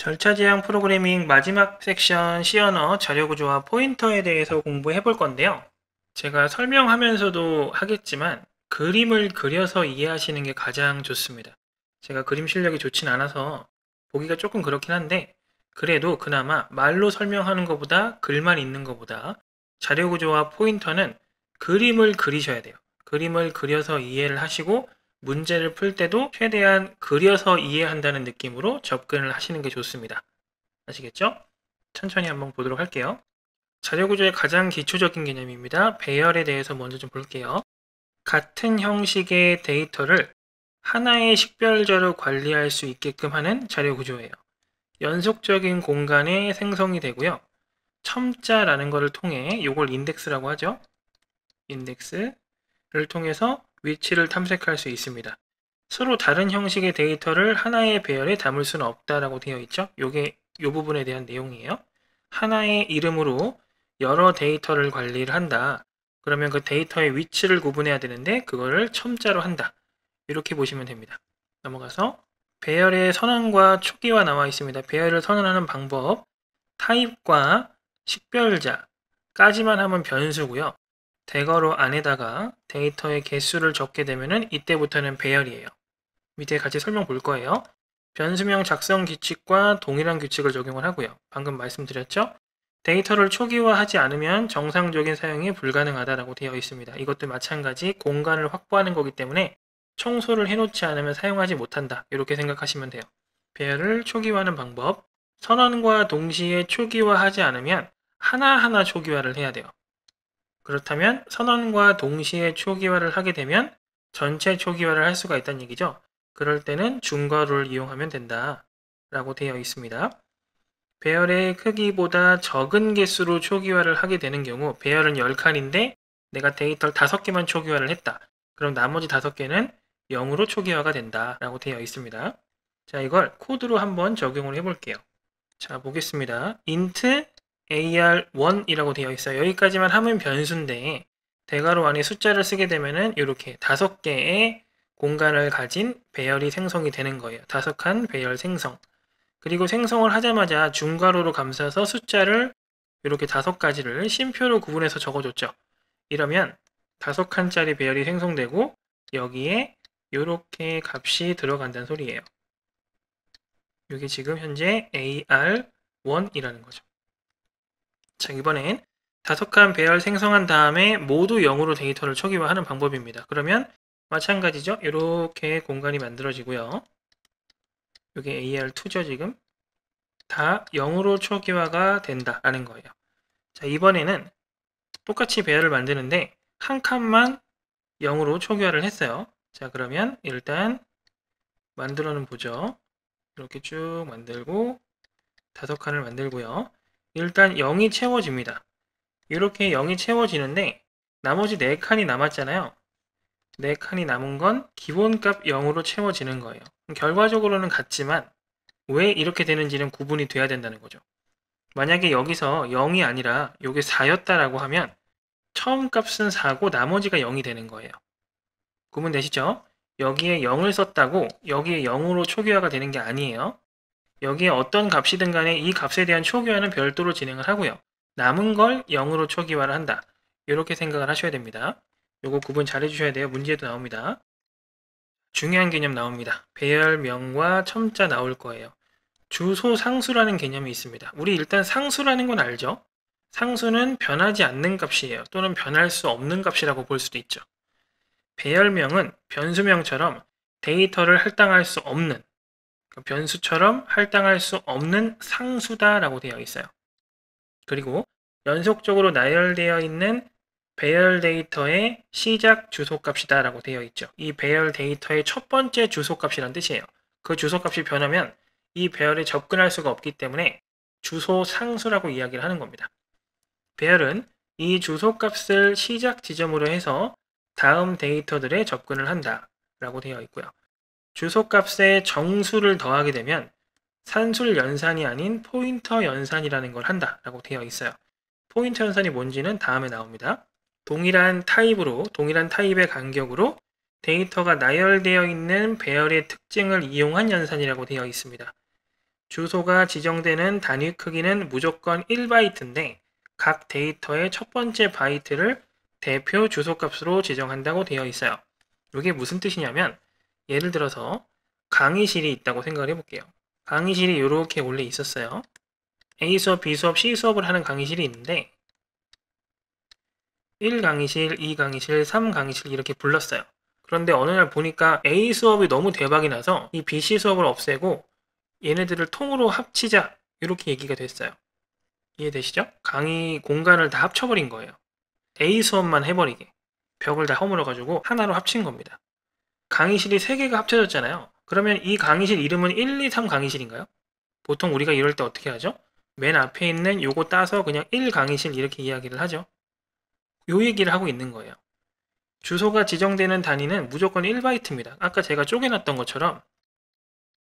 절차 지향 프로그래밍 마지막 섹션 시 언어 자료 구조와 포인터에 대해서 공부해 볼 건데요. 제가 설명하면서도 하겠지만 그림을 그려서 이해하시는 게 가장 좋습니다. 제가 그림 실력이 좋진 않아서 보기가 조금 그렇긴 한데 그래도 그나마 말로 설명하는 것보다 글만 있는 것보다 자료 구조와 포인터는 그림을 그리셔야 돼요. 그림을 그려서 이해를 하시고 문제를 풀 때도 최대한 그려서 이해한다는 느낌으로 접근을 하시는 게 좋습니다. 아시겠죠? 천천히 한번 보도록 할게요. 자료구조의 가장 기초적인 개념입니다. 배열에 대해서 먼저 좀 볼게요. 같은 형식의 데이터를 하나의 식별자로 관리할 수 있게끔 하는 자료구조예요. 연속적인 공간에 생성이 되고요. 첨자라는 것을 통해 이걸 인덱스라고 하죠. 인덱스를 통해서 위치를 탐색할 수 있습니다. 서로 다른 형식의 데이터를 하나의 배열에 담을 수는 없다라고 되어 있죠. 요게 요 부분에 대한 내용이에요. 하나의 이름으로 여러 데이터를 관리를 한다. 그러면 그 데이터의 위치를 구분해야 되는데 그거를 첨자로 한다. 이렇게 보시면 됩니다. 넘어가서 배열의 선언과 초기화 나와 있습니다. 배열을 선언하는 방법, 타입과 식별자까지만 하면 변수고요. 대괄호 안에다가 데이터의 개수를 적게 되면은 이때부터는 배열이에요. 밑에 같이 설명 볼 거예요. 변수명 작성 규칙과 동일한 규칙을 적용을 하고요. 방금 말씀드렸죠? 데이터를 초기화하지 않으면 정상적인 사용이 불가능하다라고 되어 있습니다. 이것도 마찬가지 공간을 확보하는 거기 때문에 청소를 해놓지 않으면 사용하지 못한다. 이렇게 생각하시면 돼요. 배열을 초기화하는 방법 선언과 동시에 초기화하지 않으면 하나하나 초기화를 해야 돼요. 그렇다면 선언과 동시에 초기화를 하게 되면 전체 초기화를 할 수가 있다는 얘기죠. 그럴 때는 중괄호를 이용하면 된다 라고 되어 있습니다. 배열의 크기보다 적은 개수로 초기화를 하게 되는 경우 배열은 10칸인데 내가 데이터를 5개만 초기화를 했다. 그럼 나머지 5개는 0으로 초기화가 된다 라고 되어 있습니다. 자 이걸 코드로 한번 적용을 해볼게요. 자 보겠습니다. int AR1이라고 되어 있어요. 여기까지만 하면 변수인데 대괄호 안에 숫자를 쓰게 되면은 이렇게 다섯 개의 공간을 가진 배열이 생성이 되는 거예요. 다섯 칸 배열 생성. 그리고 생성을 하자마자 중괄호로 감싸서 숫자를 이렇게 다섯 가지를 심표로 구분해서 적어줬죠. 이러면 다섯 칸짜리 배열이 생성되고 여기에 이렇게 값이 들어간다는 소리예요. 이게 지금 현재 AR1이라는 거죠. 자, 이번엔 다섯 칸 배열 생성한 다음에 모두 0으로 데이터를 초기화하는 방법입니다. 그러면 마찬가지죠. 이렇게 공간이 만들어지고요. 이게 AR2죠, 지금. 다 0으로 초기화가 된다라는 거예요. 자, 이번에는 똑같이 배열을 만드는데 한 칸만 0으로 초기화를 했어요. 자, 그러면 일단 만들어는 보죠. 이렇게 쭉 만들고 다섯 칸을 만들고요. 일단 0이 채워집니다. 이렇게 0이 채워지는데 나머지 4칸이 남았잖아요. 4칸이 남은 건 기본값 0으로 채워지는 거예요. 결과적으로는 같지만 왜 이렇게 되는지는 구분이 돼야 된다는 거죠. 만약에 여기서 0이 아니라 이게 4였다라고 하면 처음 값은 4고 나머지가 0이 되는 거예요. 구분 되시죠? 여기에 0을 썼다고 여기에 0으로 초기화가 되는 게 아니에요. 여기에 어떤 값이든 간에 이 값에 대한 초기화는 별도로 진행을 하고요. 남은 걸 0으로 초기화를 한다. 이렇게 생각을 하셔야 됩니다. 요거 구분 잘 해주셔야 돼요. 문제도 나옵니다. 중요한 개념 나옵니다. 배열명과 첨자 나올 거예요. 주소 상수라는 개념이 있습니다. 우리 일단 상수라는 건 알죠? 상수는 변하지 않는 값이에요. 또는 변할 수 없는 값이라고 볼 수도 있죠. 배열명은 변수명처럼 데이터를 할당할 수 없는 변수처럼 할당할 수 없는 상수다라고 되어 있어요. 그리고 연속적으로 나열되어 있는 배열 데이터의 시작 주소값이다 라고 되어 있죠. 이 배열 데이터의 첫 번째 주소값이란 뜻이에요. 그 주소값이 변하면 이 배열에 접근할 수가 없기 때문에 주소 상수라고 이야기를 하는 겁니다. 배열은 이 주소값을 시작 지점으로 해서 다음 데이터들에 접근을 한다 라고 되어 있고요. 주소값에 정수를 더하게 되면 산술 연산이 아닌 포인터 연산이라는 걸 한다라고 되어 있어요. 포인터 연산이 뭔지는 다음에 나옵니다. 동일한 타입으로 동일한 타입의 간격으로 데이터가 나열되어 있는 배열의 특징을 이용한 연산이라고 되어 있습니다. 주소가 지정되는 단위 크기는 무조건 1바이트인데 각 데이터의 첫 번째 바이트를 대표 주소값으로 지정한다고 되어 있어요. 이게 무슨 뜻이냐면 예를 들어서 강의실이 있다고 생각을 해볼게요. 강의실이 이렇게 원래 있었어요. A 수업, B 수업, C 수업을 하는 강의실이 있는데 1강의실, 2강의실, 3강의실 이렇게 불렀어요. 그런데 어느 날 보니까 A 수업이 너무 대박이 나서 이 B, C 수업을 없애고 얘네들을 통으로 합치자 이렇게 얘기가 됐어요. 이해되시죠? 강의 공간을 다 합쳐버린 거예요. A 수업만 해버리게 벽을 다 허물어가지고 하나로 합친 겁니다. 강의실이 3개가 합쳐졌잖아요. 그러면 이 강의실 이름은 1, 2, 3 강의실인가요? 보통 우리가 이럴 때 어떻게 하죠? 맨 앞에 있는 요거 따서 그냥 1 강의실 이렇게 이야기를 하죠. 요 얘기를 하고 있는 거예요. 주소가 지정되는 단위는 무조건 1바이트입니다. 아까 제가 쪼개놨던 것처럼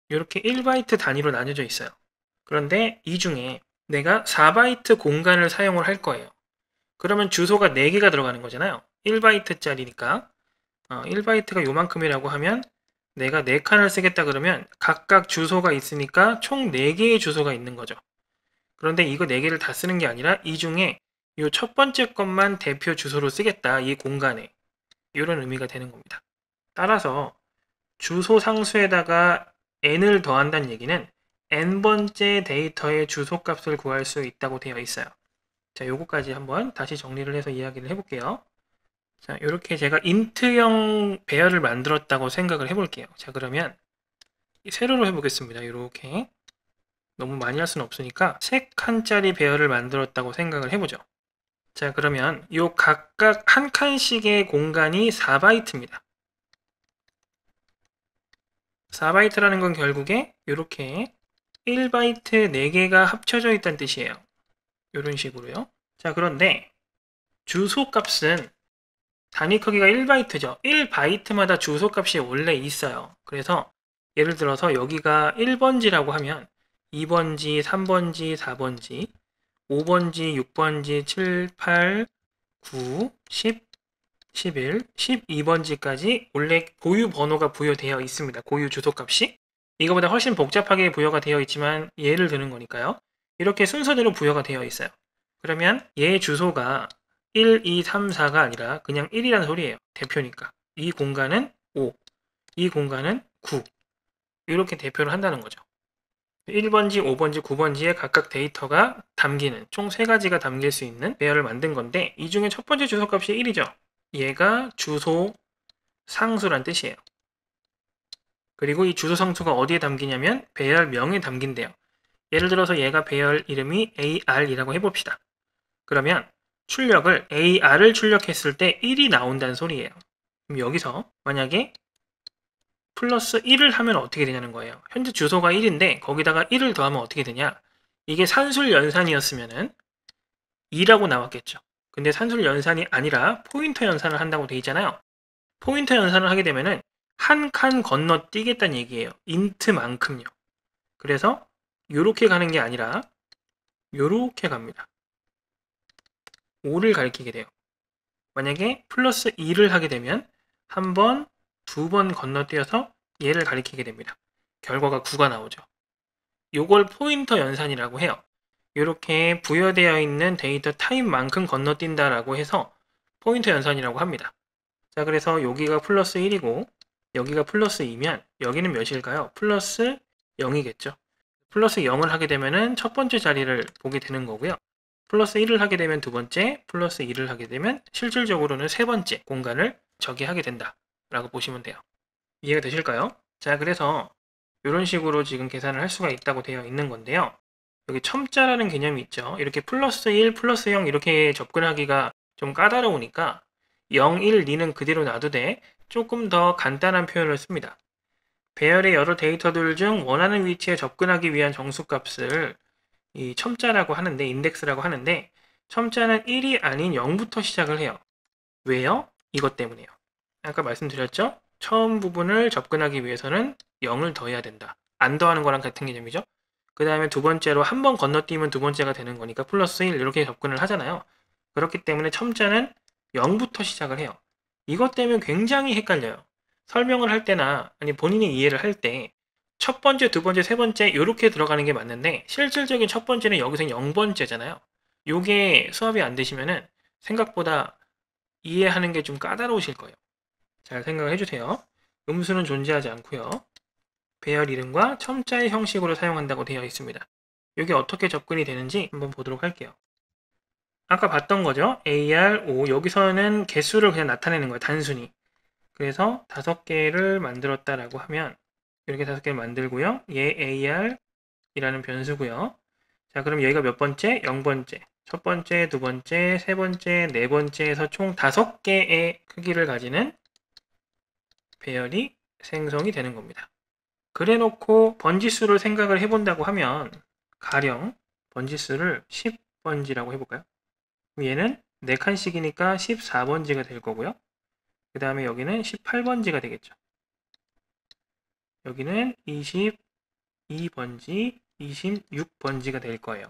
이렇게 1바이트 단위로 나뉘어져 있어요. 그런데 이 중에 내가 4바이트 공간을 사용을 할 거예요. 그러면 주소가 4개가 들어가는 거잖아요. 1바이트짜리니까 1바이트가 어, 요만큼이라고 하면 내가 4칸을 쓰겠다 그러면 각각 주소가 있으니까 총 4개의 주소가 있는 거죠. 그런데 이거 4개를 다 쓰는 게 아니라 이 중에 이첫 번째 것만 대표 주소로 쓰겠다. 이 공간에. 이런 의미가 되는 겁니다. 따라서 주소 상수에다가 n을 더한다는 얘기는 n번째 데이터의 주소값을 구할 수 있다고 되어 있어요. 자, 요거까지 한번 다시 정리를 해서 이야기를 해볼게요. 자, 이렇게 제가 인트형 배열을 만들었다고 생각을 해볼게요. 자, 그러면 세로로 해보겠습니다. 이렇게 너무 많이 할 수는 없으니까 색 칸짜리 배열을 만들었다고 생각을 해보죠. 자, 그러면 이 각각 한 칸씩의 공간이 4바이트입니다. 4바이트라는 건 결국에 이렇게 1바이트 4개가 합쳐져 있다는 뜻이에요. 이런 식으로요. 자, 그런데 주소값은 단위 크기가 1바이트죠. 1바이트마다 주소값이 원래 있어요. 그래서 예를 들어서 여기가 1번지라고 하면 2번지, 3번지, 4번지, 5번지, 6번지, 7, 8, 9, 10, 11, 12번지까지 원래 고유 번호가 부여되어 있습니다. 고유 주소값이. 이거보다 훨씬 복잡하게 부여가 되어 있지만 예를 드는 거니까요. 이렇게 순서대로 부여가 되어 있어요. 그러면 얘 예 주소가 1, 2, 3, 4가 아니라 그냥 1이라는 소리예요. 대표니까. 이 공간은 5, 이 공간은 9 이렇게 대표를 한다는 거죠. 1번지, 5번지, 9번지에 각각 데이터가 담기는 총 3가지가 담길 수 있는 배열을 만든 건데 이 중에 첫 번째 주소값이 1이죠. 얘가 주소 상수란 뜻이에요. 그리고 이 주소 상수가 어디에 담기냐면 배열명에 담긴대요. 예를 들어서 얘가 배열 이름이 AR이라고 해봅시다. 그러면 출력을 AR을 출력했을 때 1이 나온다는 소리예요. 그럼 여기서 만약에 플러스 1을 하면 어떻게 되냐는 거예요. 현재 주소가 1인데 거기다가 1을 더하면 어떻게 되냐. 이게 산술 연산이었으면은 2라고 나왔겠죠. 근데 산술 연산이 아니라 포인터 연산을 한다고 돼 있잖아요. 포인터 연산을 하게 되면은 한 칸 건너뛰겠다는 얘기예요. 인트만큼요. 그래서 이렇게 가는 게 아니라 이렇게 갑니다. 5를 가리키게 돼요. 만약에 플러스 2를 하게 되면 한 번, 두 번 건너뛰어서 얘를 가리키게 됩니다. 결과가 9가 나오죠. 요걸 포인터 연산이라고 해요. 이렇게 부여되어 있는 데이터 타입만큼 건너뛴다라고 해서 포인터 연산이라고 합니다. 자, 그래서 여기가 플러스 1이고 여기가 플러스 2면 여기는 몇일까요? 플러스 0이겠죠. 플러스 0을 하게 되면첫 번째 자리를 보게 되는 거고요. 플러스 1을 하게 되면 두 번째, 플러스 2를 하게 되면 실질적으로는 세 번째 공간을 저기하게 된다. 라고 보시면 돼요. 이해가 되실까요? 자, 그래서 이런 식으로 지금 계산을 할 수가 있다고 되어 있는 건데요. 여기 첨자라는 개념이 있죠. 이렇게 플러스 1, 플러스 0 이렇게 접근하기가 좀 까다로우니까 0, 1, 2는 그대로 놔두되 조금 더 간단한 표현을 씁니다. 배열의 여러 데이터들 중 원하는 위치에 접근하기 위한 정수값을 이 첨자라고 하는데 인덱스라고 하는데 첨자는 1이 아닌 0부터 시작을 해요. 왜요? 이것 때문에요. 아까 말씀드렸죠? 처음 부분을 접근하기 위해서는 0을 더해야 된다. 안 더하는 거랑 같은 개념이죠. 그 다음에 두 번째로 한 번 건너뛰면 두 번째가 되는 거니까 플러스 1 이렇게 접근을 하잖아요. 그렇기 때문에 첨자는 0부터 시작을 해요. 이것 때문에 굉장히 헷갈려요. 설명을 할 때나 아니 본인이 이해를 할때 첫 번째, 두 번째, 세 번째 이렇게 들어가는 게 맞는데 실질적인 첫 번째는 여기서 0번째잖아요. 이게 수업이 안 되시면은 생각보다 이해하는 게 좀 까다로우실 거예요. 잘 생각을 해주세요. 음수는 존재하지 않고요. 배열 이름과 첨자의 형식으로 사용한다고 되어 있습니다. 이게 어떻게 접근이 되는지 한번 보도록 할게요. 아까 봤던 거죠. AR, O 여기서는 개수를 그냥 나타내는 거예요. 단순히. 그래서 다섯 개를 만들었다라고 하면 이렇게 다섯 개 만들고요. 얘 AR 이라는 변수고요. 자, 그럼 여기가 몇 번째? 0번째. 첫 번째, 두 번째, 세 번째, 네 번째에서 총 다섯 개의 크기를 가지는 배열이 생성이 되는 겁니다. 그래놓고 번지수를 생각을 해본다고 하면 가령 번지수를 10번지라고 해볼까요? 얘는 4칸씩이니까 14번지가 될 거고요. 그 다음에 여기는 18번지가 되겠죠. 여기는 22번지, 26번지가 될 거예요.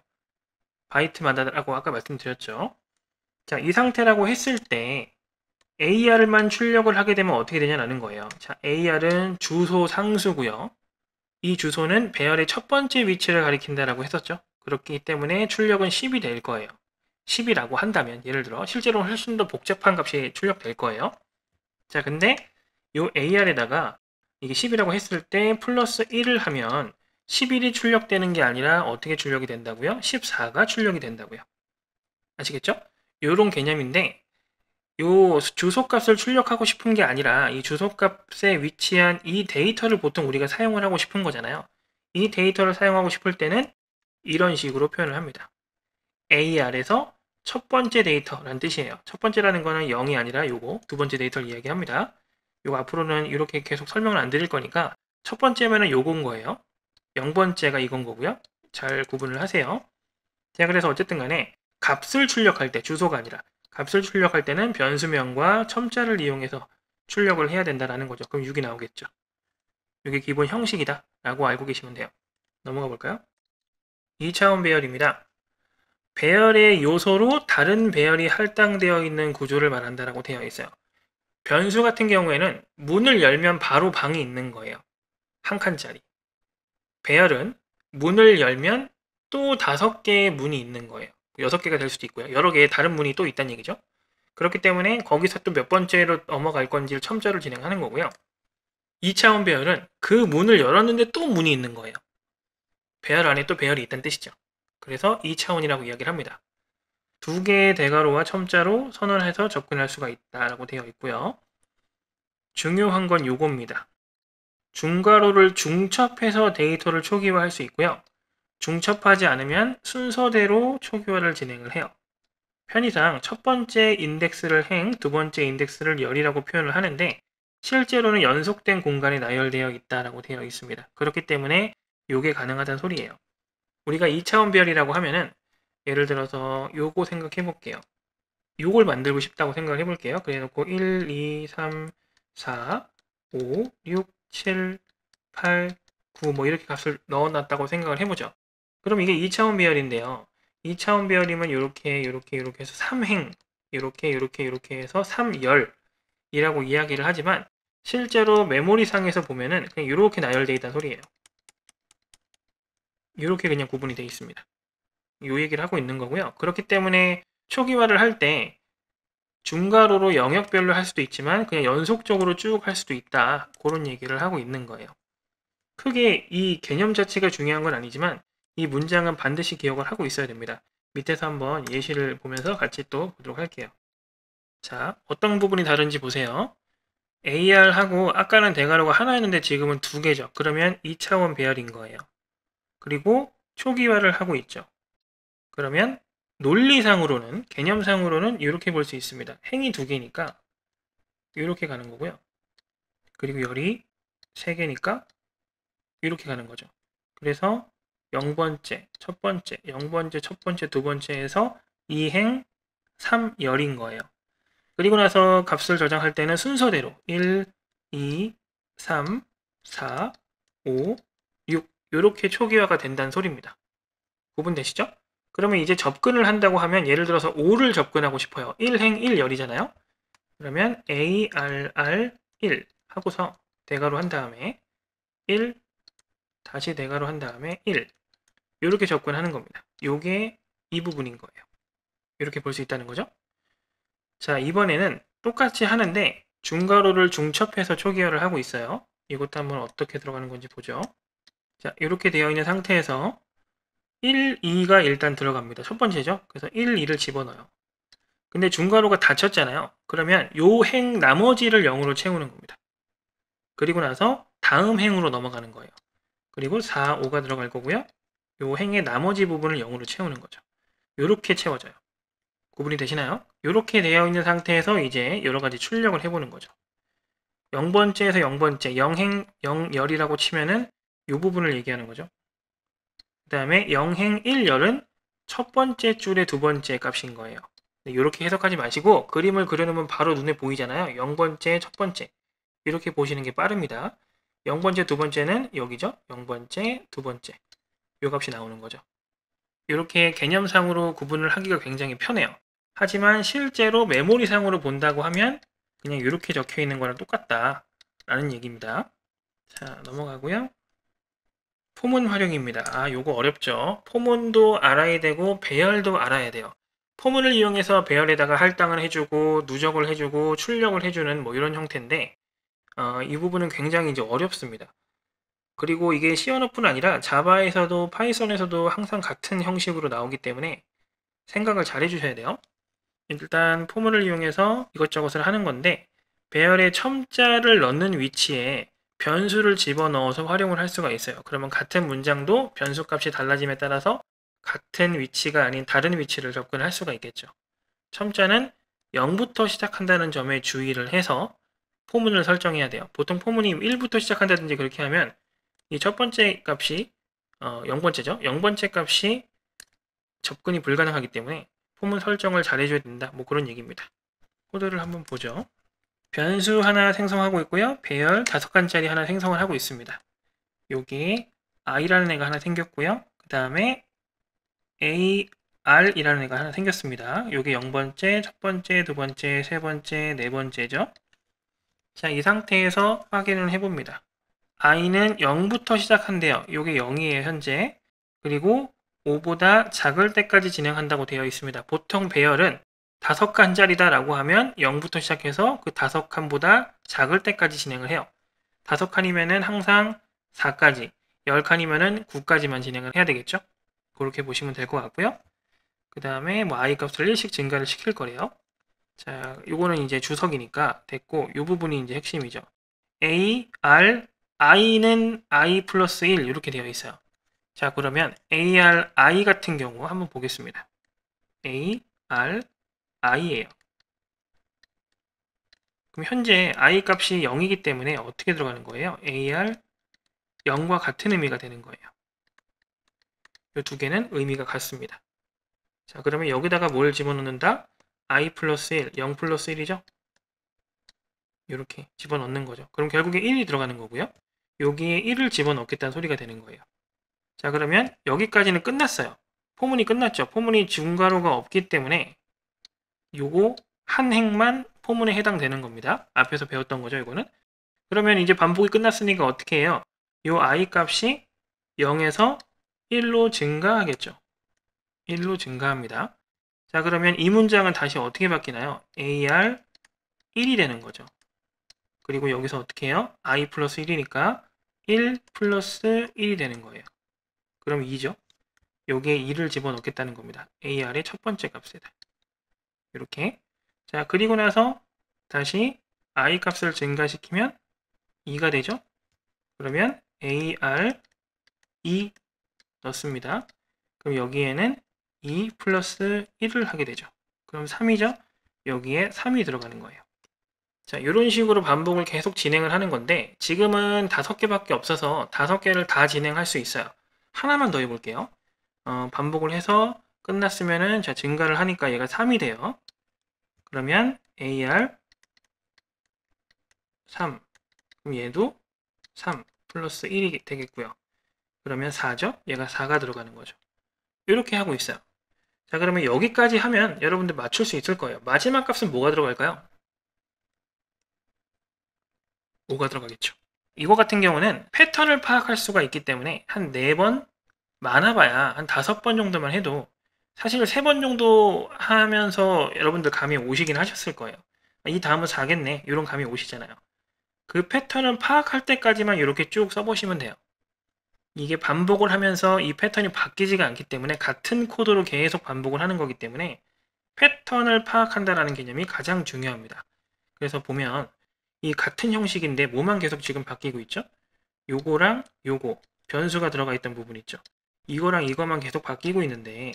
바이트마다라고 아까 말씀드렸죠. 자, 이 상태라고 했을 때 AR만 출력을 하게 되면 어떻게 되냐는 거예요. 자, AR은 주소 상수고요. 이 주소는 배열의 첫 번째 위치를 가리킨다라고 했었죠. 그렇기 때문에 출력은 10이 될 거예요. 10이라고 한다면 예를 들어 실제로 훨씬 더 복잡한 값이 출력될 거예요. 자, 근데 이 AR에다가 이게 10이라고 했을 때 플러스 1을 하면 11이 출력되는 게 아니라 어떻게 출력이 된다고요? 14가 출력이 된다고요. 아시겠죠? 이런 개념인데 요 주소값을 출력하고 싶은 게 아니라 이 주소값에 위치한 이 데이터를 보통 우리가 사용을 하고 싶은 거잖아요. 이 데이터를 사용하고 싶을 때는 이런 식으로 표현을 합니다. AR에서 첫 번째 데이터란 뜻이에요. 첫 번째라는 거는 0이 아니라 요거 두 번째 데이터를 이야기합니다. 요거 앞으로는 이렇게 계속 설명을 안 드릴 거니까 첫 번째면은 요건 거예요. 0번째가 이건 거고요. 잘 구분을 하세요. 자, 그래서 어쨌든 간에 값을 출력할 때, 주소가 아니라 값을 출력할 때는 변수명과 첨자를 이용해서 출력을 해야 된다라는 거죠. 그럼 6이 나오겠죠. 이게 기본 형식이다 라고 알고 계시면 돼요. 넘어가 볼까요? 2차원 배열입니다. 배열의 요소로 다른 배열이 할당되어 있는 구조를 말한다라고 되어 있어요. 변수 같은 경우에는 문을 열면 바로 방이 있는 거예요. 한 칸짜리. 배열은 문을 열면 또 다섯 개의 문이 있는 거예요. 여섯 개가 될 수도 있고요. 여러 개의 다른 문이 또 있다는 얘기죠. 그렇기 때문에 거기서 또 몇 번째로 넘어갈 건지를 첨자로 진행하는 거고요. 2차원 배열은 그 문을 열었는데 또 문이 있는 거예요. 배열 안에 또 배열이 있다는 뜻이죠. 그래서 2차원이라고 이야기를 합니다. 두 개의 대괄호와 첨자로 선언해서 접근할 수가 있다라고 되어 있고요. 중요한 건 요겁니다. 중괄호를 중첩해서 데이터를 초기화할 수 있고요. 중첩하지 않으면 순서대로 초기화를 진행을 해요. 편의상 첫 번째 인덱스를 행, 두 번째 인덱스를 열이라고 표현을 하는데 실제로는 연속된 공간에 나열되어 있다라고 되어 있습니다. 그렇기 때문에 이게 가능하다는 소리예요. 우리가 2차원별이라고 하면은 예를 들어서 요거 생각해 볼게요. 요걸 만들고 싶다고 생각 해볼게요. 그래 놓고 1, 2, 3, 4, 5, 6, 7, 8, 9 뭐 이렇게 값을 넣어놨다고 생각을 해보죠. 그럼 이게 2차원 배열인데요. 2차원 배열이면 이렇게 이렇게 이렇게 해서 3행 이렇게 이렇게 이렇게 해서 3열이라고 이야기를 하지만 실제로 메모리상에서 보면은 그냥 이렇게 나열되어 있다는 소리예요. 이렇게 그냥 구분이 되어 있습니다. 요 얘기를 하고 있는 거고요. 그렇기 때문에 초기화를 할 때 중괄호로 영역별로 할 수도 있지만 그냥 연속적으로 쭉 할 수도 있다. 그런 얘기를 하고 있는 거예요. 크게 이 개념 자체가 중요한 건 아니지만 이 문장은 반드시 기억을 하고 있어야 됩니다. 밑에서 한번 예시를 보면서 같이 또 보도록 할게요. 자, 어떤 부분이 다른지 보세요. AR하고 아까는 대괄호가 하나였는데 지금은 두 개죠. 그러면 2차원 배열인 거예요. 그리고 초기화를 하고 있죠. 그러면 논리상으로는 개념상으로는 이렇게 볼 수 있습니다. 행이 두 개니까 이렇게 가는 거고요. 그리고 열이 세 개니까 이렇게 가는 거죠. 그래서 0번째, 첫 번째, 0번째, 첫 번째, 두 번째에서 2행 3열인 거예요. 그리고 나서 값을 저장할 때는 순서대로 1, 2, 3, 4, 5, 6 이렇게 초기화가 된다는 소리입니다. 구분되시죠? 그러면 이제 접근을 한다고 하면 예를 들어서 5를 접근하고 싶어요. 1행 1열이잖아요. 그러면 ARR1 하고서 대괄호 한 다음에 1 다시 대괄호 한 다음에 1 이렇게 접근하는 겁니다. 요게 이 부분인 거예요. 이렇게 볼 수 있다는 거죠. 자 이번에는 똑같이 하는데 중괄호를 중첩해서 초기화를 하고 있어요. 이것도 한번 어떻게 들어가는 건지 보죠. 자 이렇게 되어 있는 상태에서 1, 2가 일단 들어갑니다. 첫 번째죠. 그래서 1, 2를 집어넣어요. 근데 중괄호가 닫혔잖아요. 그러면 요 행 나머지를 0으로 채우는 겁니다. 그리고 나서 다음 행으로 넘어가는 거예요. 그리고 4, 5가 들어갈 거고요. 요 행의 나머지 부분을 0으로 채우는 거죠. 요렇게 채워져요. 구분이 되시나요? 요렇게 되어 있는 상태에서 이제 여러 가지 출력을 해보는 거죠. 0번째에서 0번째, 0행, 0열이라고 치면은 요 부분을 얘기하는 거죠. 그 다음에 영행 1열은 첫 번째 줄의 두 번째 값인 거예요. 이렇게 네, 해석하지 마시고 그림을 그려놓으면 바로 눈에 보이잖아요. 0번째, 첫 번째 이렇게 보시는 게 빠릅니다. 0번째, 두 번째는 여기죠. 0번째, 두 번째 요 값이 나오는 거죠. 이렇게 개념상으로 구분을 하기가 굉장히 편해요. 하지만 실제로 메모리상으로 본다고 하면 그냥 이렇게 적혀 있는 거랑 똑같다 라는 얘기입니다. 자 넘어가고요. 포문 활용입니다. 아, 요거 어렵죠. 포문도 알아야 되고 배열도 알아야 돼요. 포문을 이용해서 배열에다가 할당을 해주고 누적을 해주고 출력을 해주는 뭐 이런 형태인데 어, 이 부분은 굉장히 이제 어렵습니다. 그리고 이게 시어너뿐 아니라 자바에서도 파이썬에서도 항상 같은 형식으로 나오기 때문에 생각을 잘 해주셔야 돼요. 일단 포문을 이용해서 이것저것을 하는 건데 배열에 첨자를 넣는 위치에 변수를 집어넣어서 활용을 할 수가 있어요. 그러면 같은 문장도 변수 값이 달라짐에 따라서 같은 위치가 아닌 다른 위치를 접근할 수가 있겠죠. 첨자는 0부터 시작한다는 점에 주의를 해서 포문을 설정해야 돼요. 보통 포문이 1부터 시작한다든지 그렇게 하면 이 첫 번째 값이 어, 0번째죠. 0번째 값이 접근이 불가능하기 때문에 포문 설정을 잘 해줘야 된다. 뭐 그런 얘기입니다. 코드를 한번 보죠. 변수 하나 생성하고 있고요. 배열 다섯 칸짜리 하나 생성을 하고 있습니다. 여기 i라는 애가 하나 생겼고요. 그 다음에 ar이라는 애가 하나 생겼습니다. 여기 0번째, 첫 번째, 두 번째, 세 번째, 네 번째죠. 자, 이 상태에서 확인을 해봅니다. i는 0부터 시작한대요. 이게 0이에요, 현재. 그리고 5보다 작을 때까지 진행한다고 되어 있습니다. 보통 배열은 다섯 칸 짜리다라고 하면 0부터 시작해서 그 다섯 칸보다 작을 때까지 진행을 해요. 다섯 칸이면은 항상 4까지, 10칸이면은 9까지만 진행을 해야 되겠죠? 그렇게 보시면 될 것 같고요. 그 다음에 뭐 i 값을 1씩 증가를 시킬 거래요. 자, 요거는 이제 주석이니까 됐고, 요 부분이 이제 핵심이죠. a, r, i는 i 플러스 1 이렇게 되어 있어요. 자, 그러면 ar, i 같은 경우 한번 보겠습니다. a, r, i예요. 그럼 현재 i 값이 0이기 때문에 어떻게 들어가는 거예요? ar 0과 같은 의미가 되는 거예요. 이 두 개는 의미가 같습니다. 자, 그러면 여기다가 뭘 집어넣는다? i 플러스 1, 0 플러스 1이죠? 이렇게 집어넣는 거죠. 그럼 결국에 1이 들어가는 거고요. 여기에 1을 집어넣겠다는 소리가 되는 거예요. 자, 그러면 여기까지는 끝났어요. 포문이 끝났죠. 포문이 중괄호가 없기 때문에 요거 한 행만 포문에 해당되는 겁니다. 앞에서 배웠던 거죠, 이거는. 그러면 이제 반복이 끝났으니까 어떻게 해요? 요 i 값이 0에서 1로 증가하겠죠. 1로 증가합니다. 자, 그러면 이 문장은 다시 어떻게 바뀌나요? ar 1이 되는 거죠. 그리고 여기서 어떻게 해요? i 플러스 1이니까 1 플러스 1이 되는 거예요. 그럼 2죠. 여기에 2를 집어넣겠다는 겁니다. ar의 첫 번째 값에다. 이렇게 자 그리고 나서 다시 i 값을 증가시키면 2가 되죠 그러면 ar 2 넣습니다 그럼 여기에는 2 플러스 1을 하게 되죠 그럼 3이죠 여기에 3이 들어가는 거예요 자 이런 식으로 반복을 계속 진행을 하는 건데 지금은 5개밖에 없어서 5개를 다 진행할 수 있어요 하나만 더 해볼게요 어, 반복을 해서 끝났으면은 자 증가를 하니까 얘가 3이 돼요. 그러면 AR 3 그럼 얘도 3 플러스 1이 되겠고요. 그러면 4죠? 얘가 4가 들어가는 거죠. 이렇게 하고 있어요. 자 그러면 여기까지 하면 여러분들 맞출 수 있을 거예요. 마지막 값은 뭐가 들어갈까요? 5가 들어가겠죠. 이거 같은 경우는 패턴을 파악할 수가 있기 때문에 한 4번 많아봐야 한 5번 정도만 해도 사실 세 번 정도 하면서 여러분들 감이 오시긴 하셨을 거예요. 아, 이 다음은 4겠네. 이런 감이 오시잖아요. 그패턴은 파악할 때까지만 이렇게 쭉 써보시면 돼요. 이게 반복을 하면서 이 패턴이 바뀌지가 않기 때문에 같은 코드로 계속 반복을 하는 거기 때문에 패턴을 파악한다라는 개념이 가장 중요합니다. 그래서 보면 이 같은 형식인데 뭐만 계속 지금 바뀌고 있죠? 요거랑 요거 변수가 들어가 있던 부분 있죠? 이거랑 이거만 계속 바뀌고 있는데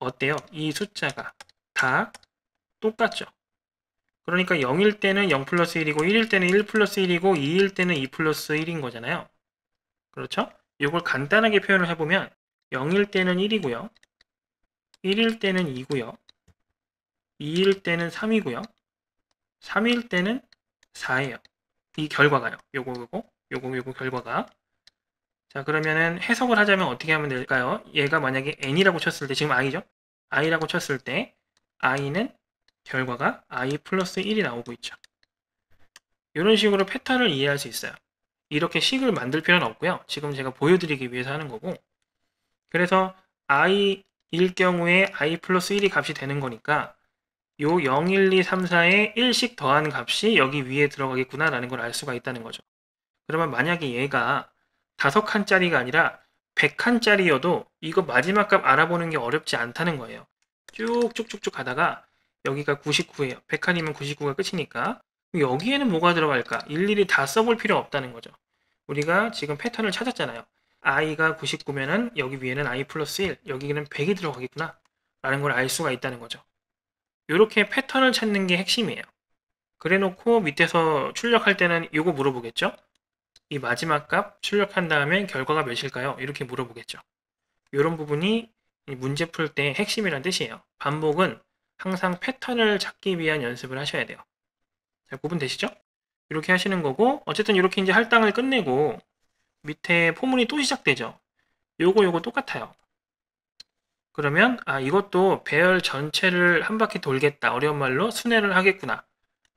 어때요? 이 숫자가 다 똑같죠. 그러니까 0일 때는 0 플러스 1이고 1일 때는 1 플러스 1이고 2일 때는 2 플러스 1인 거잖아요. 그렇죠? 이걸 간단하게 표현을 해보면 0일 때는 1이고요. 1일 때는 2고요. 2일 때는 3이고요. 3일 때는 4예요. 이 결과가요. 요거 요거 요거 요거 결과가 자 그러면은 해석을 하자면 어떻게 하면 될까요? 얘가 만약에 n이라고 쳤을 때 지금 i죠? i라고 쳤을 때 i는 결과가 i 플러스 1이 나오고 있죠. 이런 식으로 패턴을 이해할 수 있어요. 이렇게 식을 만들 필요는 없고요. 지금 제가 보여드리기 위해서 하는 거고 그래서 i일 경우에 i 플러스 1이 값이 되는 거니까 요 0, 1, 2, 3, 4에 1씩 더한 값이 여기 위에 들어가겠구나 라는 걸 알 수가 있다는 거죠. 그러면 만약에 얘가 다섯 칸짜리가 아니라 100칸짜리여도 이거 마지막 값 알아보는 게 어렵지 않다는 거예요. 쭉쭉쭉쭉 가다가 여기가 99예요. 100칸이면 99가 끝이니까 여기에는 뭐가 들어갈까? 일일이 다 써볼 필요 없다는 거죠. 우리가 지금 패턴을 찾았잖아요. i가 99면은 여기 위에는 i 플러스 1, 여기에는 100이 들어가겠구나 라는 걸 알 수가 있다는 거죠. 이렇게 패턴을 찾는 게 핵심이에요. 그래놓고 밑에서 출력할 때는 이거 물어보겠죠? 이 마지막 값 출력한 다음에 결과가 몇일까요? 이렇게 물어보겠죠. 이런 부분이 문제 풀 때 핵심이란 뜻이에요. 반복은 항상 패턴을 찾기 위한 연습을 하셔야 돼요. 자, 구분되시죠? 이렇게 하시는 거고 어쨌든 이렇게 이제 할당을 끝내고 밑에 포문이 또 시작되죠. 요거 요거 똑같아요. 그러면 아 이것도 배열 전체를 한 바퀴 돌겠다 어려운 말로 순회를 하겠구나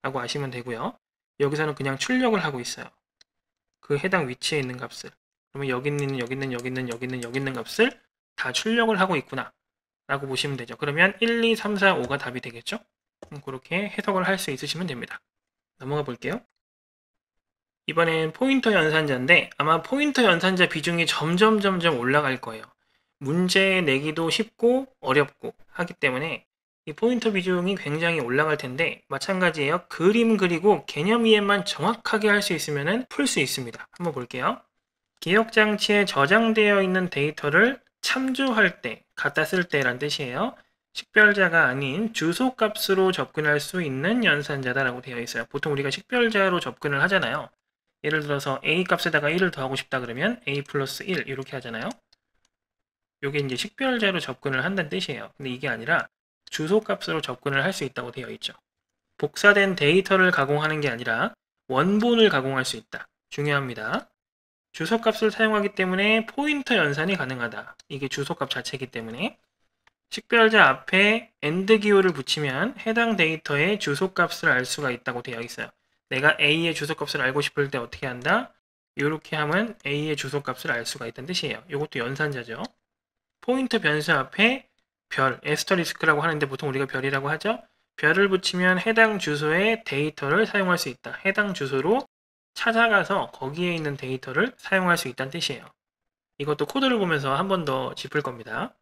라고 아시면 되고요. 여기서는 그냥 출력을 하고 있어요. 그 해당 위치에 있는 값을 그러면 여기 있는 여기 있는 여기 있는 여기 있는 여기 있는 값을 다 출력을 하고 있구나 라고 보시면 되죠 그러면 1 2 3 4 5가 답이 되겠죠 그렇게 해석을 할 수 있으시면 됩니다 넘어가 볼게요 이번엔 포인터 연산자인데 아마 포인터 연산자 비중이 점점 점점 올라갈 거예요 문제 내기도 쉽고 어렵고 하기 때문에 이 포인터 비중이 굉장히 올라갈 텐데 마찬가지예요. 그림 그리고 개념 이해만 정확하게 할 수 있으면 풀 수 있습니다. 한번 볼게요. 기억장치에 저장되어 있는 데이터를 참조할 때, 갖다 쓸 때란 뜻이에요. 식별자가 아닌 주소값으로 접근할 수 있는 연산자다라고 되어 있어요. 보통 우리가 식별자로 접근을 하잖아요. 예를 들어서 a 값에다가 1을 더하고 싶다 그러면 a 플러스 1 이렇게 하잖아요. 이게 이제 식별자로 접근을 한다는 뜻이에요. 근데 이게 아니라 주소값으로 접근을 할 수 있다고 되어 있죠. 복사된 데이터를 가공하는 게 아니라 원본을 가공할 수 있다. 중요합니다. 주소값을 사용하기 때문에 포인터 연산이 가능하다. 이게 주소값 자체이기 때문에 식별자 앞에 AND 기호를 붙이면 해당 데이터의 주소값을 알 수가 있다고 되어 있어요. 내가 A의 주소값을 알고 싶을 때 어떻게 한다? 이렇게 하면 A의 주소값을 알 수가 있다는 뜻이에요. 이것도 연산자죠. 포인터 변수 앞에 별, 에스터리스크라고 하는데 보통 우리가 별이라고 하죠. 별을 붙이면 해당 주소의 데이터를 사용할 수 있다. 해당 주소로 찾아가서 거기에 있는 데이터를 사용할 수 있다는 뜻이에요. 이것도 코드를 보면서 한 번 더 짚을 겁니다.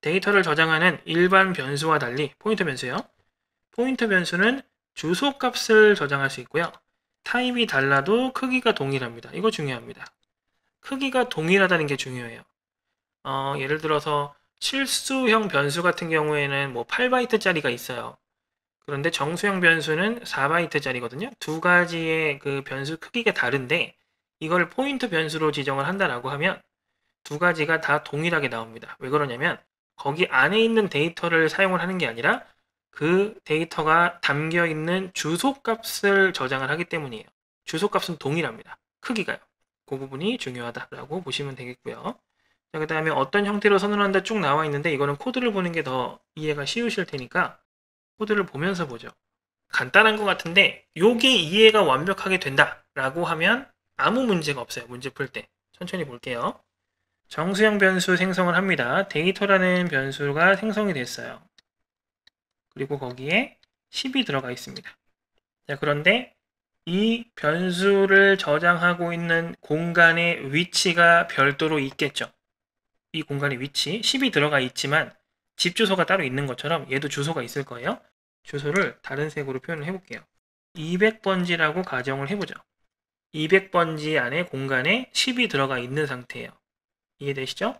데이터를 저장하는 일반 변수와 달리 포인트 변수요. 포인트 변수는 주소 값을 저장할 수 있고요. 타입이 달라도 크기가 동일합니다. 이거 중요합니다. 크기가 동일하다는 게 중요해요. 어, 예를 들어서 실수형 변수 같은 경우에는 뭐 8바이트짜리가 있어요. 그런데 정수형 변수는 4바이트짜리거든요. 두 가지의 그 변수 크기가 다른데 이걸 포인트 변수로 지정을 한다라고 하면 두 가지가 다 동일하게 나옵니다. 왜 그러냐면 거기 안에 있는 데이터를 사용을 하는 게 아니라 그 데이터가 담겨 있는 주소값을 저장을 하기 때문이에요. 주소값은 동일합니다. 크기가요. 그 부분이 중요하다라고 보시면 되겠고요. 자, 그 다음에 어떤 형태로 선언한다 쭉 나와 있는데 이거는 코드를 보는 게 더 이해가 쉬우실 테니까 코드를 보면서 보죠. 간단한 것 같은데 요게 이해가 완벽하게 된다 라고 하면 아무 문제가 없어요. 문제 풀 때. 천천히 볼게요. 정수형 변수 생성을 합니다. 데이터라는 변수가 생성이 됐어요. 그리고 거기에 10이 들어가 있습니다. 자, 그런데 이 변수를 저장하고 있는 공간의 위치가 별도로 있겠죠. 이 공간의 위치 10이 들어가 있지만 집 주소가 따로 있는 것처럼 얘도 주소가 있을 거예요. 주소를 다른 색으로 표현을 해볼게요. 200번지라고 가정을 해보죠. 200번지 안에 공간에 10이 들어가 있는 상태예요. 이해되시죠?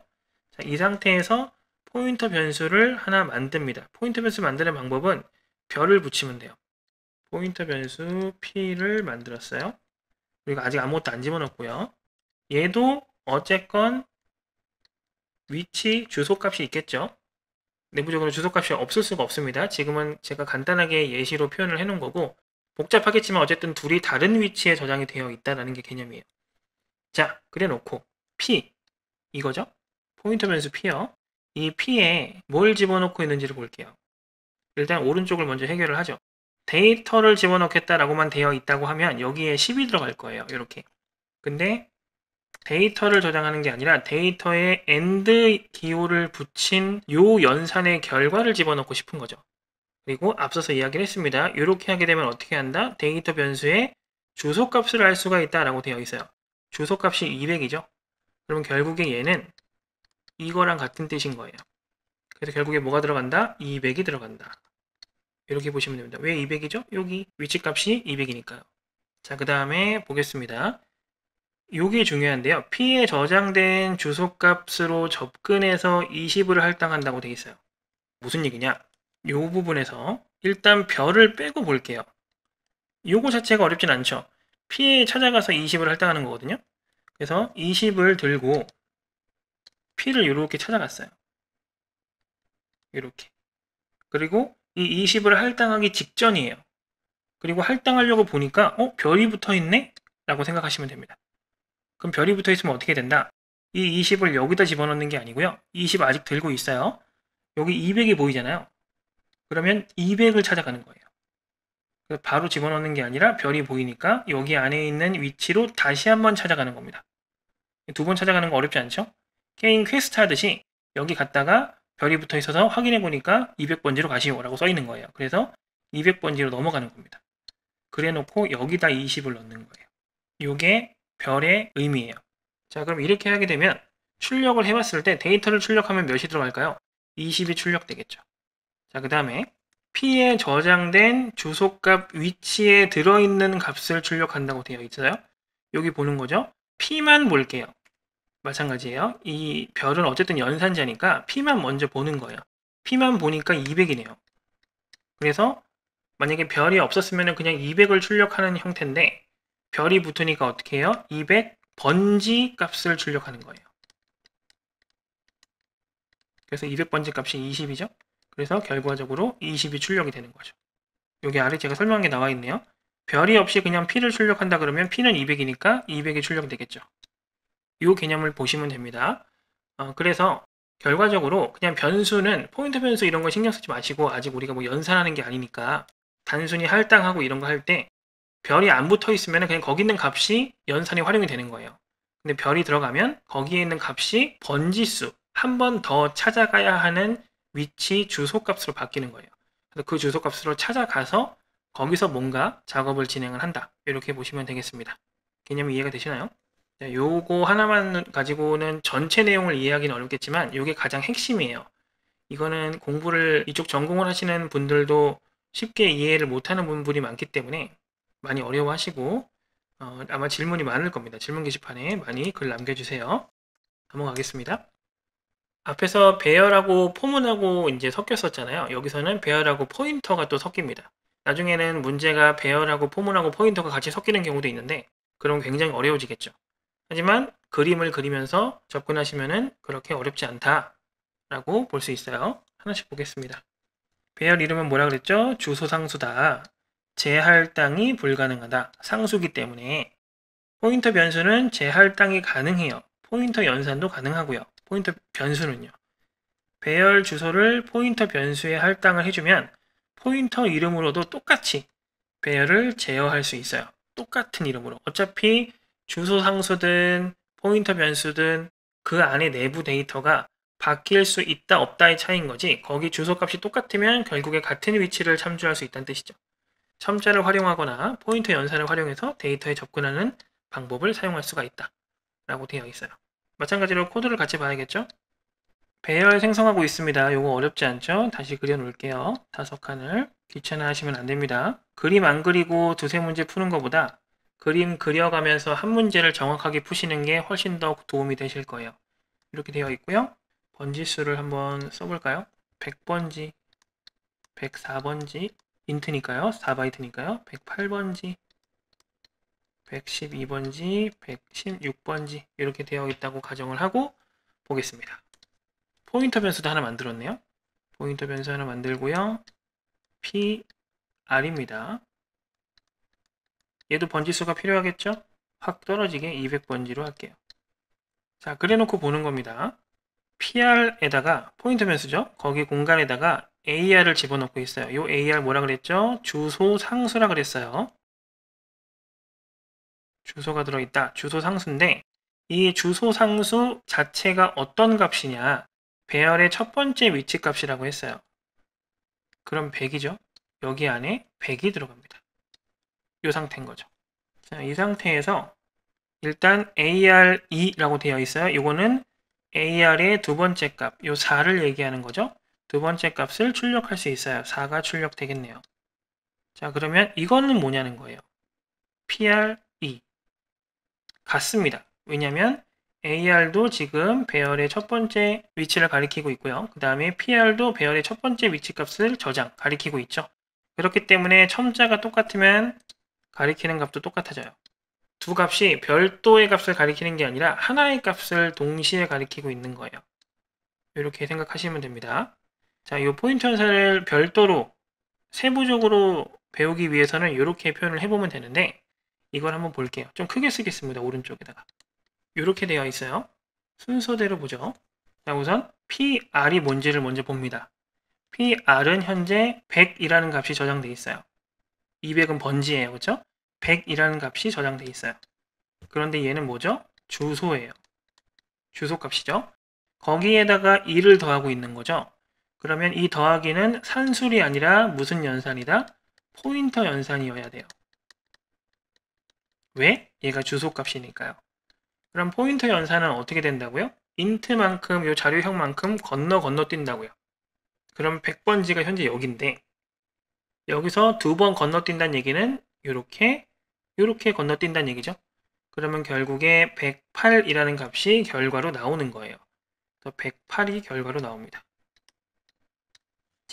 자, 이 상태에서 포인터 변수를 하나 만듭니다. 포인터 변수 만드는 방법은 별을 붙이면 돼요. 포인터 변수 p를 만들었어요. 우리가 아직 아무것도 안 집어넣고요. 얘도 어쨌건 위치, 주소값이 있겠죠. 내부적으로 주소값이 없을 수가 없습니다. 지금은 제가 간단하게 예시로 표현을 해놓은 거고 복잡하겠지만 어쨌든 둘이 다른 위치에 저장이 되어 있다는 게 개념이에요. 자, 그래놓고 P, 이거죠? 포인터 변수 P요. 이 P에 뭘 집어넣고 있는지를 볼게요. 일단 오른쪽을 먼저 해결을 하죠. 데이터를 집어넣겠다라고만 되어 있다고 하면 여기에 10이 들어갈 거예요. 이렇게. 근데 데이터를 저장하는 게 아니라 데이터에 AND 기호를 붙인 요 연산의 결과를 집어넣고 싶은 거죠. 그리고 앞서서 이야기를 했습니다. 이렇게 하게 되면 어떻게 한다? 데이터 변수에 주소값을 알 수가 있다라고 되어 있어요. 주소값이 200이죠. 그러면 결국에 얘는 이거랑 같은 뜻인 거예요. 그래서 결국에 뭐가 들어간다? 200이 들어간다. 이렇게 보시면 됩니다. 왜 200이죠? 여기 위치값이 200이니까요. 자, 그 다음에 보겠습니다. 요게 중요한데요. P에 저장된 주소값으로 접근해서 20을 할당한다고 돼 있어요. 무슨 얘기냐? 요 부분에서 일단 별을 빼고 볼게요. 요거 자체가 어렵진 않죠. P에 찾아가서 20을 할당하는 거거든요. 그래서 20을 들고 P를 이렇게 찾아갔어요. 이렇게. 그리고 이 20을 할당하기 직전이에요. 그리고 할당하려고 보니까 어? 별이 붙어있네? 라고 생각하시면 됩니다. 그럼 별이 붙어 있으면 어떻게 된다? 이 20을 여기다 집어넣는 게 아니고요. 20 아직 들고 있어요. 여기 200이 보이잖아요. 그러면 200을 찾아가는 거예요. 그래서 바로 집어넣는 게 아니라 별이 보이니까 여기 안에 있는 위치로 다시 한번 찾아가는 겁니다. 두 번 찾아가는 거 어렵지 않죠? 게임 퀘스트 하듯이 여기 갔다가 별이 붙어 있어서 확인해 보니까 200번지로 가시오라고 써 있는 거예요. 그래서 200번지로 넘어가는 겁니다. 그래 놓고 여기다 20을 넣는 거예요. 이게 별의 의미예요. 자 그럼 이렇게 하게 되면 출력을 해봤을 때 데이터를 출력하면 몇이 들어갈까요? 20이 출력되겠죠. 자그 다음에 P에 저장된 주소값 위치에 들어있는 값을 출력한다고 되어 있어요. 여기 보는 거죠. P만 볼게요. 마찬가지예요. 이 별은 어쨌든 연산자니까 P만 먼저 보는 거예요. P만 보니까 200이네요. 그래서 만약에 별이 없었으면 그냥 200을 출력하는 형태인데 별이 붙으니까 어떻게 해요? 200 번지 값을 출력하는 거예요. 그래서 200번지 값이 20이죠. 그래서 결과적으로 20이 출력이 되는 거죠. 여기 아래 제가 설명한 게 나와 있네요. 별이 없이 그냥 P를 출력한다 그러면 P는 200이니까 200이 출력되겠죠. 이 개념을 보시면 됩니다. 어, 그래서 결과적으로 그냥 변수는 포인트 변수 이런 거 신경 쓰지 마시고 아직 우리가 뭐 연산하는 게 아니니까 단순히 할당하고 이런 거할때 별이 안 붙어 있으면 그냥 거기 있는 값이 연산이 활용이 되는 거예요. 근데 별이 들어가면 거기에 있는 값이 번지수, 한 번 더 찾아가야 하는 위치 주소값으로 바뀌는 거예요. 그래서 그 주소값으로 찾아가서 거기서 뭔가 작업을 진행을 한다. 이렇게 보시면 되겠습니다. 개념이 이해가 되시나요? 네, 요거 하나만 가지고는 전체 내용을 이해하기는 어렵겠지만 요게 가장 핵심이에요. 이거는 공부를 이쪽 전공을 하시는 분들도 쉽게 이해를 못하는 분들이 많기 때문에 많이 어려워하시고 어, 아마 질문이 많을 겁니다. 질문 게시판에 많이 글 남겨주세요. 넘어가겠습니다. 앞에서 배열하고 포문하고 이제 섞였었잖아요. 여기서는 배열하고 포인터가 또 섞입니다. 나중에는 문제가 배열하고 포문하고 포인터가 같이 섞이는 경우도 있는데 그럼 굉장히 어려워지겠죠. 하지만 그림을 그리면서 접근하시면은 그렇게 어렵지 않다라고 볼 수 있어요. 하나씩 보겠습니다. 배열 이름은 뭐라 그랬죠? 주소상수다. 재할당이 불가능하다. 상수기 때문에 포인터 변수는 재할당이 가능해요. 포인터 연산도 가능하고요. 포인터 변수는요. 배열 주소를 포인터 변수에 할당을 해주면 포인터 이름으로도 똑같이 배열을 제어할 수 있어요. 똑같은 이름으로. 어차피 주소 상수든 포인터 변수든 그 안에 내부 데이터가 바뀔 수 있다 없다의 차이인 거지 거기 주소값이 똑같으면 결국에 같은 위치를 참조할 수 있다는 뜻이죠. 첨자를 활용하거나 포인트 연산을 활용해서 데이터에 접근하는 방법을 사용할 수가 있다. 라고 되어 있어요. 마찬가지로 코드를 같이 봐야겠죠? 배열 생성하고 있습니다. 이거 어렵지 않죠? 다시 그려놓을게요. 다섯 칸을 귀찮아 하시면 안 됩니다. 그림 안 그리고 두세 문제 푸는 것보다 그림 그려가면서 한 문제를 정확하게 푸시는 게 훨씬 더 도움이 되실 거예요. 이렇게 되어 있고요. 번지 수를 한번 써볼까요? 100번지, 104번지, 인트니까요. 4바이트니까요. 108번지, 112번지, 116번지 이렇게 되어 있다고 가정을 하고 보겠습니다. 포인터 변수도 하나 만들었네요. 포인터 변수 하나 만들고요. p r입니다. 얘도 번지수가 필요하겠죠? 확 떨어지게 200번지로 할게요. 자, 그래놓고 보는 겁니다. PR에다가 포인트 변수죠? 거기 공간에다가 AR을 집어넣고 있어요. 이 AR 뭐라 그랬죠? 주소 상수라 그랬어요. 주소가 들어있다. 주소 상수인데 이 주소 상수 자체가 어떤 값이냐? 배열의 첫 번째 위치 값이라고 했어요. 그럼 100이죠. 여기 안에 100이 들어갑니다. 이 상태인 거죠. 자, 이 상태에서 일단 AR2라고 되어 있어요. 이거는 AR의 두 번째 값, 이 4를 얘기하는 거죠. 두 번째 값을 출력할 수 있어요. 4가 출력되겠네요. 자, 그러면 이거는 뭐냐는 거예요. PRE. 같습니다. 왜냐면 AR도 지금 배열의 첫 번째 위치를 가리키고 있고요. 그 다음에 PR도 배열의 첫 번째 위치 값을 저장, 가리키고 있죠. 그렇기 때문에 첨자가 똑같으면 가리키는 값도 똑같아져요. 두 값이 별도의 값을 가리키는 게 아니라 하나의 값을 동시에 가리키고 있는 거예요. 이렇게 생각하시면 됩니다. 자, 이 포인트 연산을 별도로 세부적으로 배우기 위해서는 이렇게 표현을 해보면 되는데 이걸 한번 볼게요. 좀 크게 쓰겠습니다. 오른쪽에다가. 이렇게 되어 있어요. 순서대로 보죠. 자, 우선 PR이 뭔지를 먼저 봅니다. PR은 현재 100이라는 값이 저장되어 있어요. 200은 번지예요. 그렇죠? 100이라는 값이 저장되어 있어요. 그런데 얘는 뭐죠? 주소예요. 주소 값이죠. 거기에다가 1을 더하고 있는 거죠. 그러면 이 더하기는 산술이 아니라 무슨 연산이다? 포인터 연산이어야 돼요. 왜? 얘가 주소값이니까요. 그럼 포인터 연산은 어떻게 된다고요? 인트만큼, 요 자료형만큼 건너 건너 뛴다고요. 그럼 100번지가 현재 여기인데 여기서 두 번 건너뛴다는 얘기는 이렇게 이렇게 건너뛴다는 얘기죠. 그러면 결국에 108이라는 값이 결과로 나오는 거예요. 108이 결과로 나옵니다.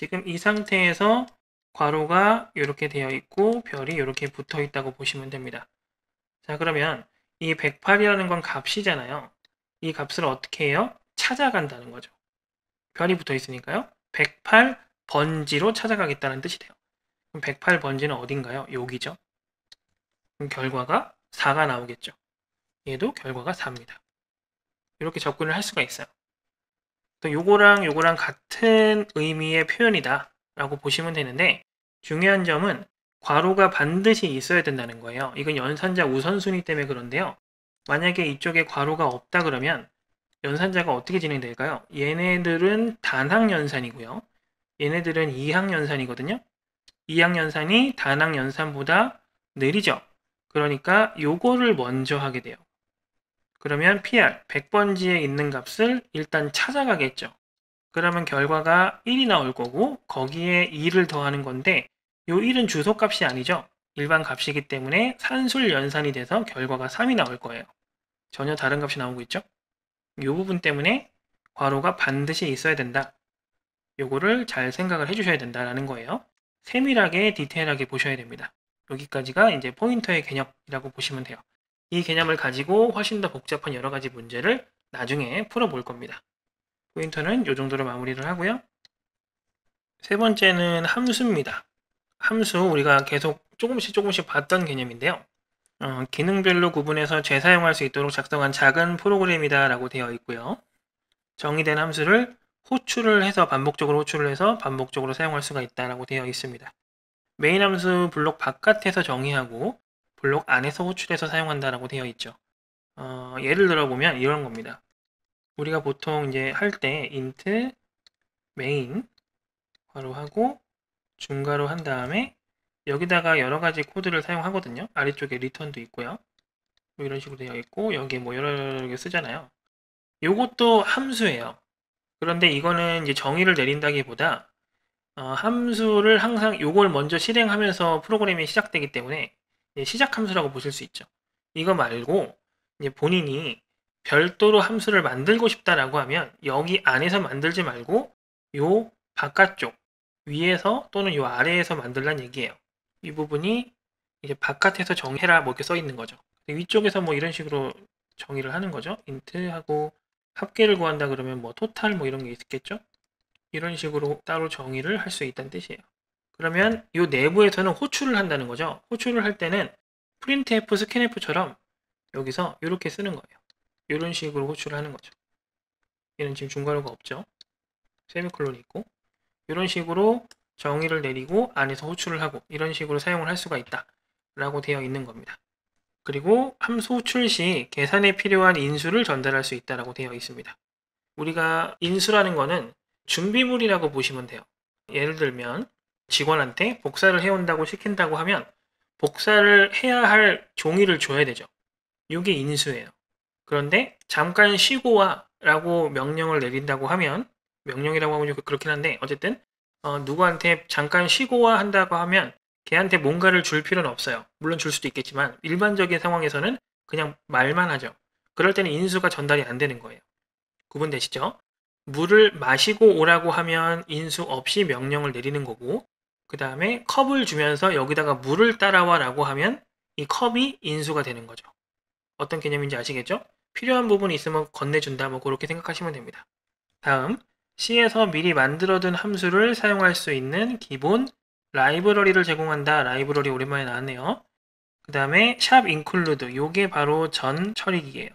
지금 이 상태에서 괄호가 이렇게 되어 있고 별이 이렇게 붙어 있다고 보시면 됩니다. 자 그러면 이 108이라는 건 값이잖아요. 이 값을 어떻게 해요? 찾아간다는 거죠. 별이 붙어 있으니까요. 108번지로 찾아가겠다는 뜻이 돼요. 그럼 108번지는 어딘가요? 여기죠. 그럼 결과가 4가 나오겠죠. 얘도 결과가 4입니다. 이렇게 접근을 할 수가 있어요. 요거랑 요거랑 같은 의미의 표현이다 라고 보시면 되는데 중요한 점은 괄호가 반드시 있어야 된다는 거예요. 이건 연산자 우선순위 때문에 그런데요. 만약에 이쪽에 괄호가 없다 그러면 연산자가 어떻게 진행될까요? 얘네들은 단항 연산이고요. 얘네들은 이항 연산이거든요. 이항 연산이 단항 연산보다 느리죠. 그러니까 요거를 먼저 하게 돼요. 그러면 PR 100번지에 있는 값을 일단 찾아가겠죠. 그러면 결과가 1이 나올 거고 거기에 2를 더하는 건데 이 1은 주소값이 아니죠. 일반 값이기 때문에 산술 연산이 돼서 결과가 3이 나올 거예요. 전혀 다른 값이 나오고 있죠. 이 부분 때문에 괄호가 반드시 있어야 된다. 요거를 잘 생각을 해주셔야 된다라는 거예요. 세밀하게 디테일하게 보셔야 됩니다. 여기까지가 이제 포인터의 개념이라고 보시면 돼요. 이 개념을 가지고 훨씬 더 복잡한 여러 가지 문제를 나중에 풀어볼 겁니다. 포인터는 이 정도로 마무리를 하고요. 세 번째는 함수입니다. 함수 우리가 계속 조금씩 조금씩 봤던 개념인데요. 어, 기능별로 구분해서 재사용할 수 있도록 작성한 작은 프로그램이다 라고 되어 있고요. 정의된 함수를 호출을 해서 반복적으로 호출을 해서 반복적으로 사용할 수가 있다라고 되어 있습니다. 메인 함수 블록 바깥에서 정의하고 블록 안에서 호출해서 사용한다라고 되어 있죠. 어, 예를 들어보면 이런 겁니다. 우리가 보통 이제 할 때 int main 괄호 하고 중괄호 한 다음에 여기다가 여러 가지 코드를 사용하거든요. 아래쪽에 return도 있고요. 뭐 이런 식으로 되어 있고 여기에 뭐 여러 개 쓰잖아요. 요것도 함수예요. 그런데 이거는 이제 정의를 내린다기보다 어, 함수를 항상 요걸 먼저 실행하면서 프로그램이 시작되기 때문에 시작 함수라고 보실 수 있죠. 이거 말고 이제 본인이 별도로 함수를 만들고 싶다라고 하면 여기 안에서 만들지 말고 요 바깥쪽 위에서 또는 요 아래에서 만들란 얘기예요. 이 부분이 이제 바깥에서 정해라 뭐 이렇게 써 있는 거죠. 위쪽에서 뭐 이런 식으로 정의를 하는 거죠. 인트하고 합계를 구한다 그러면 뭐 토탈 뭐 이런 게 있겠죠. 이런 식으로 따로 정의를 할 수 있다는 뜻이에요. 그러면 이 내부에서는 호출을 한다는 거죠. 호출을 할 때는 printf, scanf처럼 여기서 이렇게 쓰는 거예요. 이런 식으로 호출을 하는 거죠. 얘는 지금 중괄호가 없죠. 세미콜론이 있고 이런 식으로 정의를 내리고 안에서 호출을 하고 이런 식으로 사용을 할 수가 있다 라고 되어 있는 겁니다. 그리고 함수 호출 시 계산에 필요한 인수를 전달할 수 있다라고 되어 있습니다. 우리가 인수라는 거는 준비물이라고 보시면 돼요. 예를 들면 직원한테 복사를 해온다고 시킨다고 하면 복사를 해야 할 종이를 줘야 되죠. 이게 인수예요. 그런데 잠깐 쉬고와 라고 명령을 내린다고 하면 명령이라고 하면 그렇긴 한데 어쨌든 어, 누구한테 잠깐 쉬고와 한다고 하면 걔한테 뭔가를 줄 필요는 없어요. 물론 줄 수도 있겠지만 일반적인 상황에서는 그냥 말만 하죠. 그럴 때는 인수가 전달이 안 되는 거예요. 구분되시죠? 물을 마시고 오라고 하면 인수 없이 명령을 내리는 거고 그 다음에 컵을 주면서 여기다가 물을 따라와 라고 하면 이 컵이 인수가 되는 거죠. 어떤 개념인지 아시겠죠? 필요한 부분이 있으면 건네준다 뭐 그렇게 생각하시면 됩니다. 다음 C에서 미리 만들어둔 함수를 사용할 수 있는 기본 라이브러리를 제공한다. 라이브러리 오랜만에 나왔네요. 그 다음에 샵인 n 루드 u 요게 바로 전 처리기예요.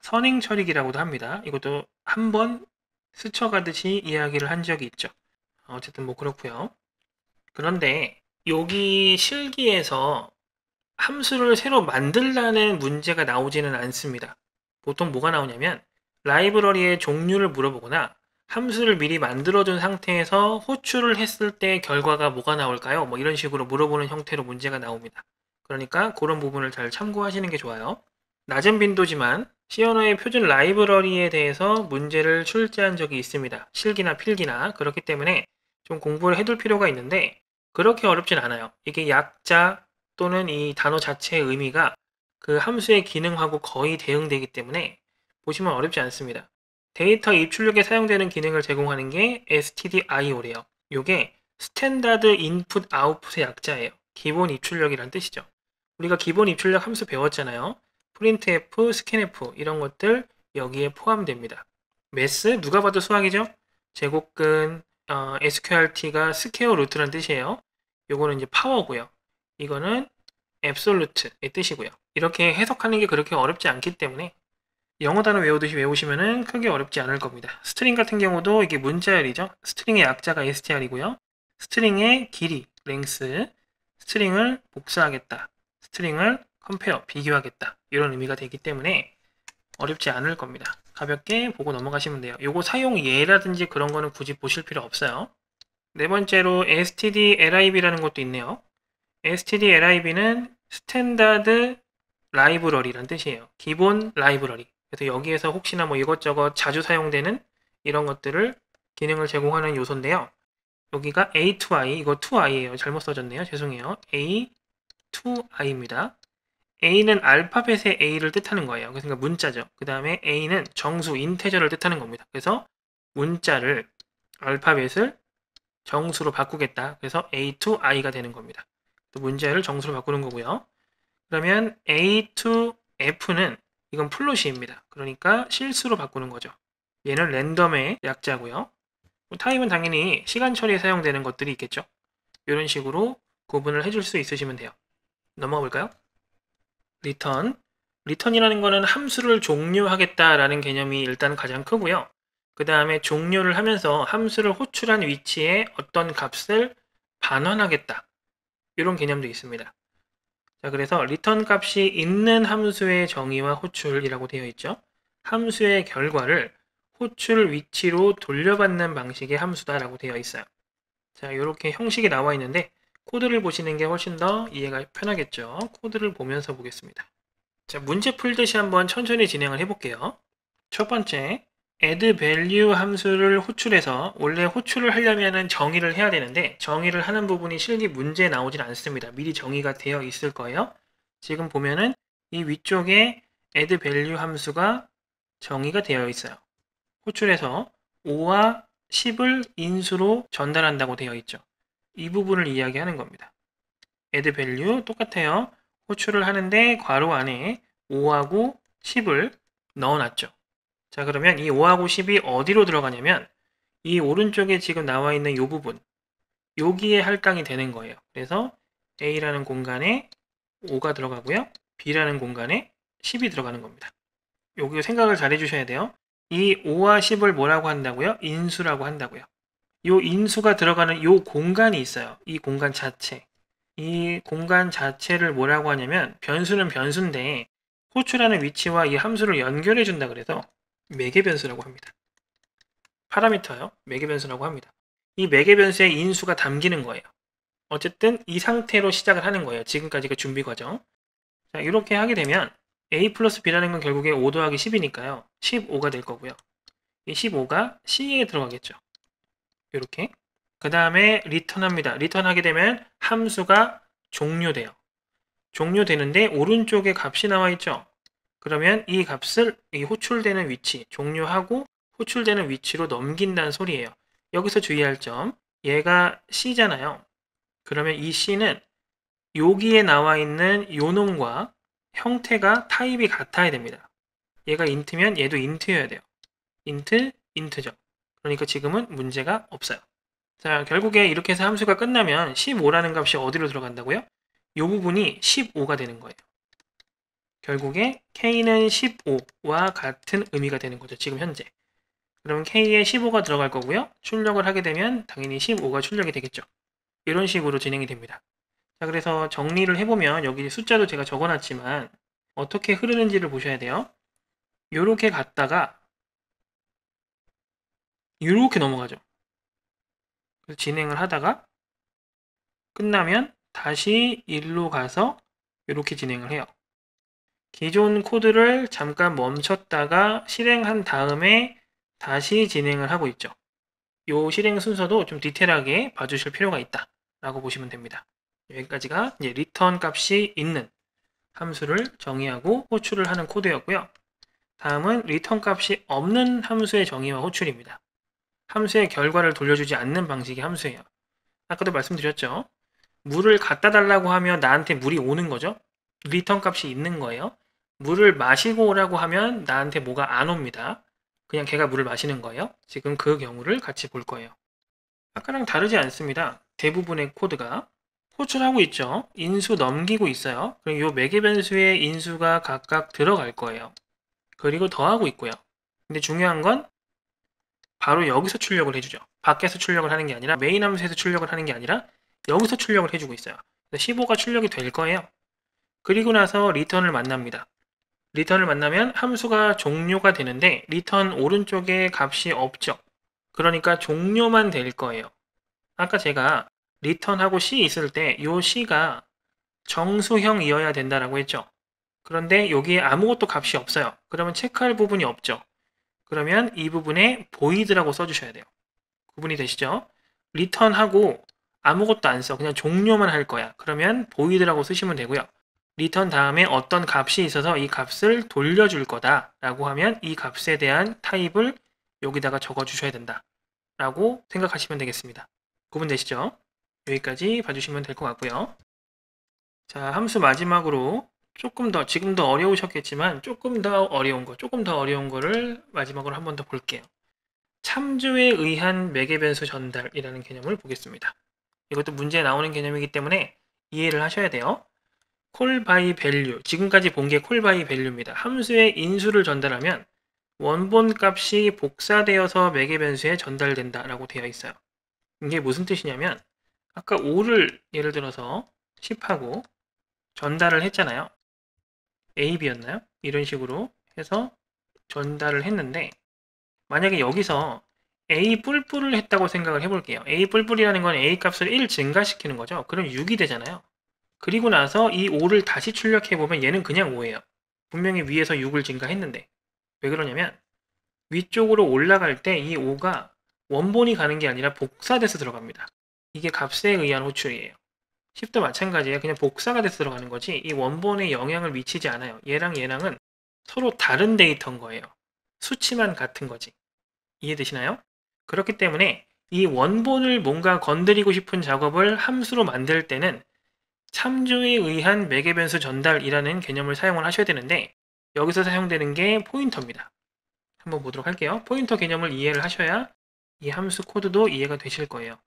선행 처리기라고도 합니다. 이것도 한번 스쳐가듯이 이야기를 한 적이 있죠. 어쨌든 뭐 그렇고요. 그런데 여기 실기에서 함수를 새로 만들라는 문제가 나오지는 않습니다. 보통 뭐가 나오냐면 라이브러리의 종류를 물어보거나 함수를 미리 만들어준 상태에서 호출을 했을 때 결과가 뭐가 나올까요? 뭐 이런 식으로 물어보는 형태로 문제가 나옵니다. 그러니까 그런 부분을 잘 참고하시는 게 좋아요. 낮은 빈도지만 시어너의 표준 라이브러리에 대해서 문제를 출제한 적이 있습니다. 실기나 필기나 그렇기 때문에 좀 공부를 해둘 필요가 있는데 그렇게 어렵진 않아요. 이게 약자 또는 이 단어 자체의 의미가 그 함수의 기능하고 거의 대응되기 때문에 보시면 어렵지 않습니다. 데이터 입출력에 사용되는 기능을 제공하는 게 stdio래요. 요게 스탠다드 인풋 아웃풋의 약자예요. 기본 입출력이란 뜻이죠. 우리가 기본 입출력 함수 배웠잖아요. printf, scanf 이런 것들 여기에 포함됩니다. 매스 누가 봐도 수학이죠? 제곱근, 어, SQRT가 스퀘어루트란 뜻이에요. 요거는 이제 파워고요. 이거는 앱솔루트의 뜻이고요. 이렇게 해석하는 게 그렇게 어렵지 않기 때문에 영어 단어 외우듯이 외우시면은 크게 어렵지 않을 겁니다. 스트링 같은 경우도 이게 문자열이죠. 스트링의 약자가 str이고요. 스트링의 길이 length, 스트링을 복사하겠다, 스트링을 컴페어 비교하겠다 이런 의미가 되기 때문에 어렵지 않을 겁니다. 가볍게 보고 넘어가시면 돼요. 요거 사용 예라든지 그런 거는 굳이 보실 필요 없어요. 네 번째로 std-lib라는 것도 있네요. std-lib는 스탠다드 라이브러리란 뜻이에요. 기본 라이브러리. 그래서 여기에서 혹시나 뭐 이것저것 자주 사용되는 이런 것들을 기능을 제공하는 요소인데요. 여기가 A2I, 이거 2I예요. 잘못 써졌네요. 죄송해요. A2I입니다. A는 알파벳의 A를 뜻하는 거예요. 그러니까 문자죠. 그 다음에 A는 정수, 인테저를 뜻하는 겁니다. 그래서 문자를, 알파벳을 정수로 바꾸겠다. 그래서 A to I가 되는 겁니다. 문자를 정수로 바꾸는 거고요. 그러면 A to F는 이건 플롯이입니다. 그러니까 실수로 바꾸는 거죠. 얘는 랜덤의 약자고요. 뭐 타입은 당연히 시간 처리에 사용되는 것들이 있겠죠. 이런 식으로 구분을 해줄 수 있으시면 돼요. 넘어가 볼까요? return. return이라는 거는 함수를 종료하겠다라는 개념이 일단 가장 크고요. 그 다음에 종료를 하면서 함수를 호출한 위치에 어떤 값을 반환하겠다. 이런 개념도 있습니다. 자, 그래서 리턴 값이 있는 함수의 정의와 호출이라고 되어 있죠. 함수의 결과를 호출 위치로 돌려받는 방식의 함수다라고 되어 있어요. 자, 이렇게 형식이 나와 있는데 코드를 보시는 게 훨씬 더 이해가 편하겠죠. 코드를 보면서 보겠습니다. 자, 문제 풀듯이 한번 천천히 진행을 해볼게요. 첫 번째, add value 함수를 호출해서 원래 호출을 하려면 정의를 해야 되는데 정의를 하는 부분이 실리 문제에 나오진 않습니다. 미리 정의가 되어 있을 거예요. 지금 보면은 이 위쪽에 add value 함수가 정의가 되어 있어요. 호출해서 5와 10을 인수로 전달한다고 되어 있죠. 이 부분을 이야기하는 겁니다. add value 똑같아요. 호출을 하는데 괄호 안에 5하고 10을 넣어놨죠. 자 그러면 이 5하고 10이 어디로 들어가냐면 이 오른쪽에 지금 나와 있는 이 부분 여기에 할당이 되는 거예요. 그래서 A라는 공간에 5가 들어가고요. B라는 공간에 10이 들어가는 겁니다. 여기 생각을 잘 해주셔야 돼요. 이 5와 10을 뭐라고 한다고요? 인수라고 한다고요. 요 인수가 들어가는 요 공간이 있어요. 이 공간 자체. 이 공간 자체를 뭐라고 하냐면 변수는 변수인데 호출하는 위치와 이 함수를 연결해 준다 그래서 매개 변수라고 합니다. 파라미터요. 매개 변수라고 합니다. 이 매개 변수의 인수가 담기는 거예요. 어쨌든 이 상태로 시작을 하는 거예요. 지금까지가 그 준비 과정. 자, 이렇게 하게 되면 a 플러스 b라는 건 결국에 5 더하기 10이니까요. 15가 될 거고요. 이 15가 C에 들어가겠죠. 이렇게 그 다음에 r e t u r n 합니다 r e t u r n 하게 되면 함수가 종료돼요. 종료되는데 오른쪽에 값이 나와 있죠. 그러면 이 값을 이 호출되는 위치, 종료하고 호출되는 위치로 넘긴다는 소리예요. 여기서 주의할 점, 얘가 C잖아요. 그러면 이 C는 여기에 나와 있는 요놈과 형태가 타입이 같아야 됩니다. 얘가 i n t 면 얘도 i n t 여야 돼요. int, i n t 죠 그러니까 지금은 문제가 없어요. 자, 결국에 이렇게 해서 함수가 끝나면 15라는 값이 어디로 들어간다고요? 이 부분이 15가 되는 거예요. 결국에 k는 15와 같은 의미가 되는 거죠. 지금 현재. 그러면 k에 15가 들어갈 거고요. 출력을 하게 되면 당연히 15가 출력이 되겠죠. 이런 식으로 진행이 됩니다. 자, 그래서 정리를 해보면 여기 숫자도 제가 적어놨지만 어떻게 흐르는지를 보셔야 돼요. 이렇게 갔다가 이렇게 넘어가죠. 그래서 진행을 하다가 끝나면 다시 1로 가서 이렇게 진행을 해요. 기존 코드를 잠깐 멈췄다가 실행한 다음에 다시 진행을 하고 있죠. 이 실행 순서도 좀 디테일하게 봐주실 필요가 있다 라고 보시면 됩니다. 여기까지가 이제 리턴 값이 있는 함수를 정의하고 호출을 하는 코드였고요. 다음은 리턴 값이 없는 함수의 정의와 호출입니다. 함수의 결과를 돌려주지 않는 방식이 함수예요. 아까도 말씀드렸죠. 물을 갖다 달라고 하면 나한테 물이 오는 거죠. 리턴 값이 있는 거예요. 물을 마시고 오라고 하면 나한테 뭐가 안 옵니다. 그냥 걔가 물을 마시는 거예요. 지금 그 경우를 같이 볼 거예요. 아까랑 다르지 않습니다. 대부분의 코드가 호출하고 있죠. 인수 넘기고 있어요. 그럼 이 매개 변수의 인수가 각각 들어갈 거예요. 그리고 더하고 있고요. 근데 중요한 건 바로 여기서 출력을 해주죠. 밖에서 출력을 하는 게 아니라 메인 함수에서 출력을 하는 게 아니라 여기서 출력을 해주고 있어요. 15가 출력이 될 거예요. 그리고 나서 리턴을 만납니다. 리턴을 만나면 함수가 종료가 되는데 리턴 오른쪽에 값이 없죠. 그러니까 종료만 될 거예요. 아까 제가 리턴하고 C 있을 때 이 C가 정수형이어야 된다라고 했죠. 그런데 여기에 아무것도 값이 없어요. 그러면 체크할 부분이 없죠. 그러면 이 부분에 void라고 써주셔야 돼요. 구분이 되시죠? return하고 아무것도 안 써. 그냥 종료만 할 거야. 그러면 void라고 쓰시면 되고요. return 다음에 어떤 값이 있어서 이 값을 돌려줄 거다라고 하면 이 값에 대한 타입을 여기다가 적어주셔야 된다. 라고 생각하시면 되겠습니다. 구분되시죠? 여기까지 봐주시면 될 것 같고요. 자, 함수 마지막으로 조금 더 지금 도 어려우셨겠지만 조금 더 어려운 거 조금 더 어려운 거를 마지막으로 한 번 더 볼게요. 참조에 의한 매개변수 전달이라는 개념을 보겠습니다. 이것도 문제에 나오는 개념이기 때문에 이해를 하셔야 돼요. 콜 바이 밸류 지금까지 본 게 콜 바이 밸류입니다. 함수의 인수를 전달하면 원본 값이 복사되어서 매개변수에 전달된다 라고 되어 있어요. 이게 무슨 뜻이냐면 아까 5를 예를 들어서 10하고 전달을 했잖아요. AB였나요? 이런 식으로 해서 전달을 했는데 만약에 여기서 A 뿔뿔을 했다고 생각을 해볼게요. A 뿔뿔이라는 건 A 값을 1 증가시키는 거죠. 그럼 6이 되잖아요. 그리고 나서 이 5를 다시 출력해보면 얘는 그냥 5예요. 분명히 위에서 6을 증가했는데 왜 그러냐면 위쪽으로 올라갈 때 이 5가 원본이 가는 게 아니라 복사돼서 들어갑니다. 이게 값에 의한 호출이에요. 10도 마찬가지예요. 그냥 복사가 돼서 들어가는 거지 이 원본에 영향을 미치지 않아요. 얘랑 얘랑은 서로 다른 데이터인 거예요. 수치만 같은 거지. 이해되시나요? 그렇기 때문에 이 원본을 뭔가 건드리고 싶은 작업을 함수로 만들 때는 참조에 의한 매개변수 전달이라는 개념을 사용을 하셔야 되는데 여기서 사용되는 게 포인터입니다. 한번 보도록 할게요. 포인터 개념을 이해를 하셔야 이 함수 코드도 이해가 되실 거예요.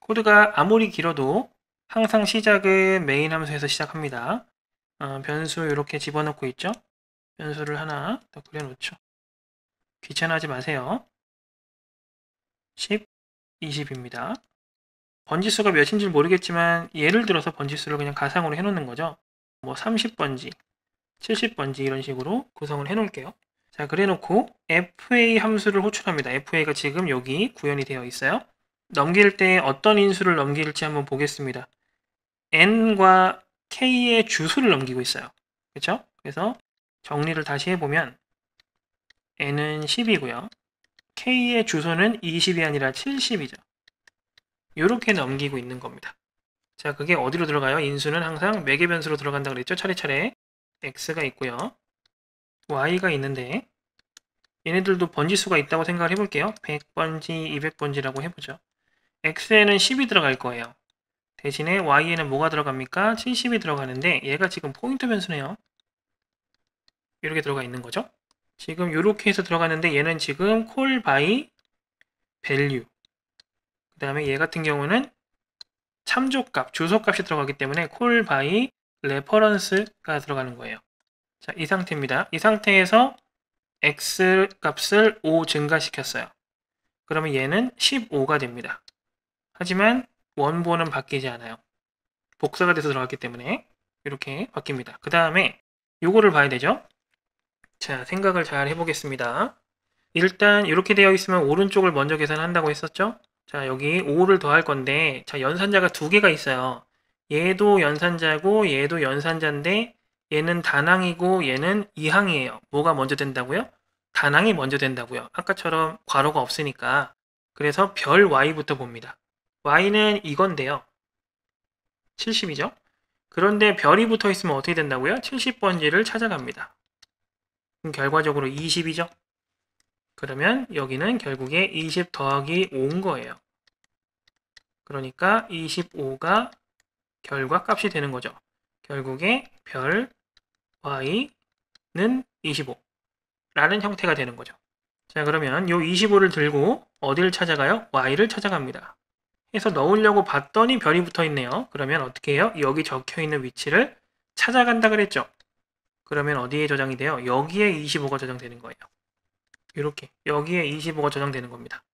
코드가 아무리 길어도 항상 시작은 메인 함수에서 시작합니다. 어, 변수 이렇게 집어넣고 있죠? 변수를 하나 더 그려놓죠. 귀찮아하지 마세요. 10, 20입니다. 번지수가 몇인지 모르겠지만 예를 들어서 번지수를 그냥 가상으로 해놓는 거죠. 뭐 30번지, 70번지 이런 식으로 구성을 해놓을게요. 자, 그래놓고 FA 함수를 호출합니다. FA가 지금 여기 구현이 되어 있어요. 넘길 때 어떤 인수를 넘길지 한번 보겠습니다. n과 k의 주수를 넘기고 있어요. 그렇죠? 그래서 정리를 다시 해보면 n은 10이고요. k의 주소는 20이 아니라 70이죠. 이렇게 넘기고 있는 겁니다. 자, 그게 어디로 들어가요? 인수는 항상 매개 변수로 들어간다 고 그랬죠? 차례차례 x가 있고요. y가 있는데 얘네들도 번지수가 있다고 생각을 해볼게요. 100번지, 200번지라고 해보죠. x에는 10이 들어갈 거예요. 대신에 y에는 뭐가 들어갑니까? 70이 들어가는데 얘가 지금 포인트 변수네요. 이렇게 들어가 있는 거죠. 지금 이렇게 해서 들어가는데 얘는 지금 콜 바이 l 류그 다음에 얘 같은 경우는 참조값, 주소값이 들어가기 때문에 콜 바이 레퍼런스가 들어가는 거예요. 자, 이 상태입니다. 이 상태에서 x 값을 5 증가시켰어요. 그러면 얘는 15가 됩니다. 하지만 원본은 바뀌지 않아요. 복사가 돼서 들어갔기 때문에 이렇게 바뀝니다. 그 다음에 요거를 봐야 되죠. 자, 생각을 잘 해보겠습니다. 일단 이렇게 되어 있으면 오른쪽을 먼저 계산한다고 했었죠. 자, 여기 5를 더할 건데 자, 연산자가 두 개가 있어요. 얘도 연산자고 얘도 연산자인데 얘는 단항이고 얘는 이항이에요. 뭐가 먼저 된다고요? 단항이 먼저 된다고요. 아까처럼 괄호가 없으니까. 그래서 별 y부터 봅니다. y는 이건데요. 70이죠? 그런데 별이 붙어 있으면 어떻게 된다고요? 70번지를 찾아갑니다. 그럼 결과적으로 20이죠? 그러면 여기는 결국에 20 더하기 5인 거예요. 그러니까 25가 결과 값이 되는 거죠. 결국에 별 y는 25라는 형태가 되는 거죠. 자 그러면 이 25를 들고 어디를 찾아가요? y를 찾아갑니다. 해서 넣으려고 봤더니 별이 붙어 있네요. 그러면 어떻게 해요? 여기 적혀 있는 위치를 찾아간다 그랬죠. 그러면 어디에 저장이 돼요? 여기에 25가 저장되는 거예요. 이렇게 여기에 25가 저장되는 겁니다.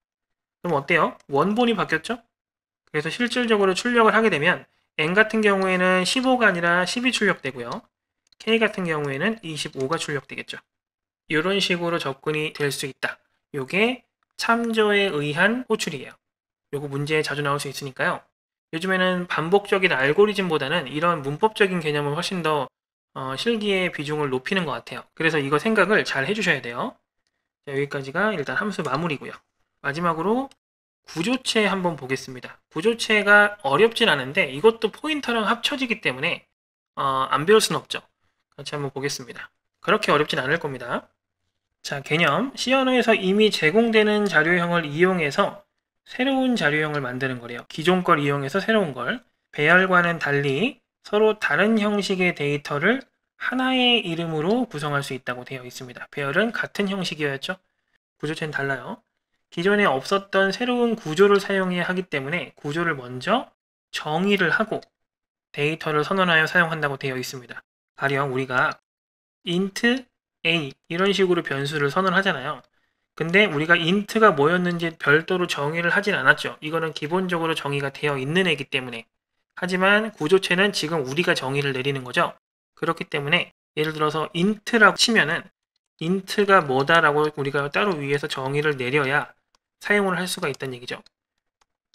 그럼 어때요? 원본이 바뀌었죠? 그래서 실질적으로 출력을 하게 되면 n 같은 경우에는 15가 아니라 10이 출력되고요. k 같은 경우에는 25가 출력되겠죠. 이런 식으로 접근이 될 수 있다. 이게 참조에 의한 호출이에요. 요거 문제에 자주 나올 수 있으니까요. 요즘에는 반복적인 알고리즘보다는 이런 문법적인 개념을 훨씬 더 어, 실기의 비중을 높이는 것 같아요. 그래서 이거 생각을 잘 해주셔야 돼요. 자, 여기까지가 일단 함수 마무리고요. 마지막으로 구조체 한번 보겠습니다. 구조체가 어렵진 않은데 이것도 포인터랑 합쳐지기 때문에 어, 안 배울 순 없죠. 같이 한번 보겠습니다. 그렇게 어렵진 않을 겁니다. 자, 개념. 시연어에서 이미 제공되는 자료형을 이용해서 새로운 자료형을 만드는 거래요. 기존 걸 이용해서 새로운 걸. 배열과는 달리 서로 다른 형식의 데이터를 하나의 이름으로 구성할 수 있다고 되어 있습니다. 배열은 같은 형식이어야죠. 구조체는 달라요. 기존에 없었던 새로운 구조를 사용해야 하기 때문에 구조를 먼저 정의를 하고 데이터를 선언하여 사용한다고 되어 있습니다. 가령 우리가 int a 이런 식으로 변수를 선언하잖아요. 근데 우리가 인트가 뭐였는지 별도로 정의를 하진 않았죠. 이거는 기본적으로 정의가 되어 있는 애기 때문에. 하지만 구조체는 지금 우리가 정의를 내리는 거죠. 그렇기 때문에 예를 들어서 인트라고 치면은 인트가 뭐다라고 우리가 따로 위에서 정의를 내려야 사용을 할 수가 있다는 얘기죠.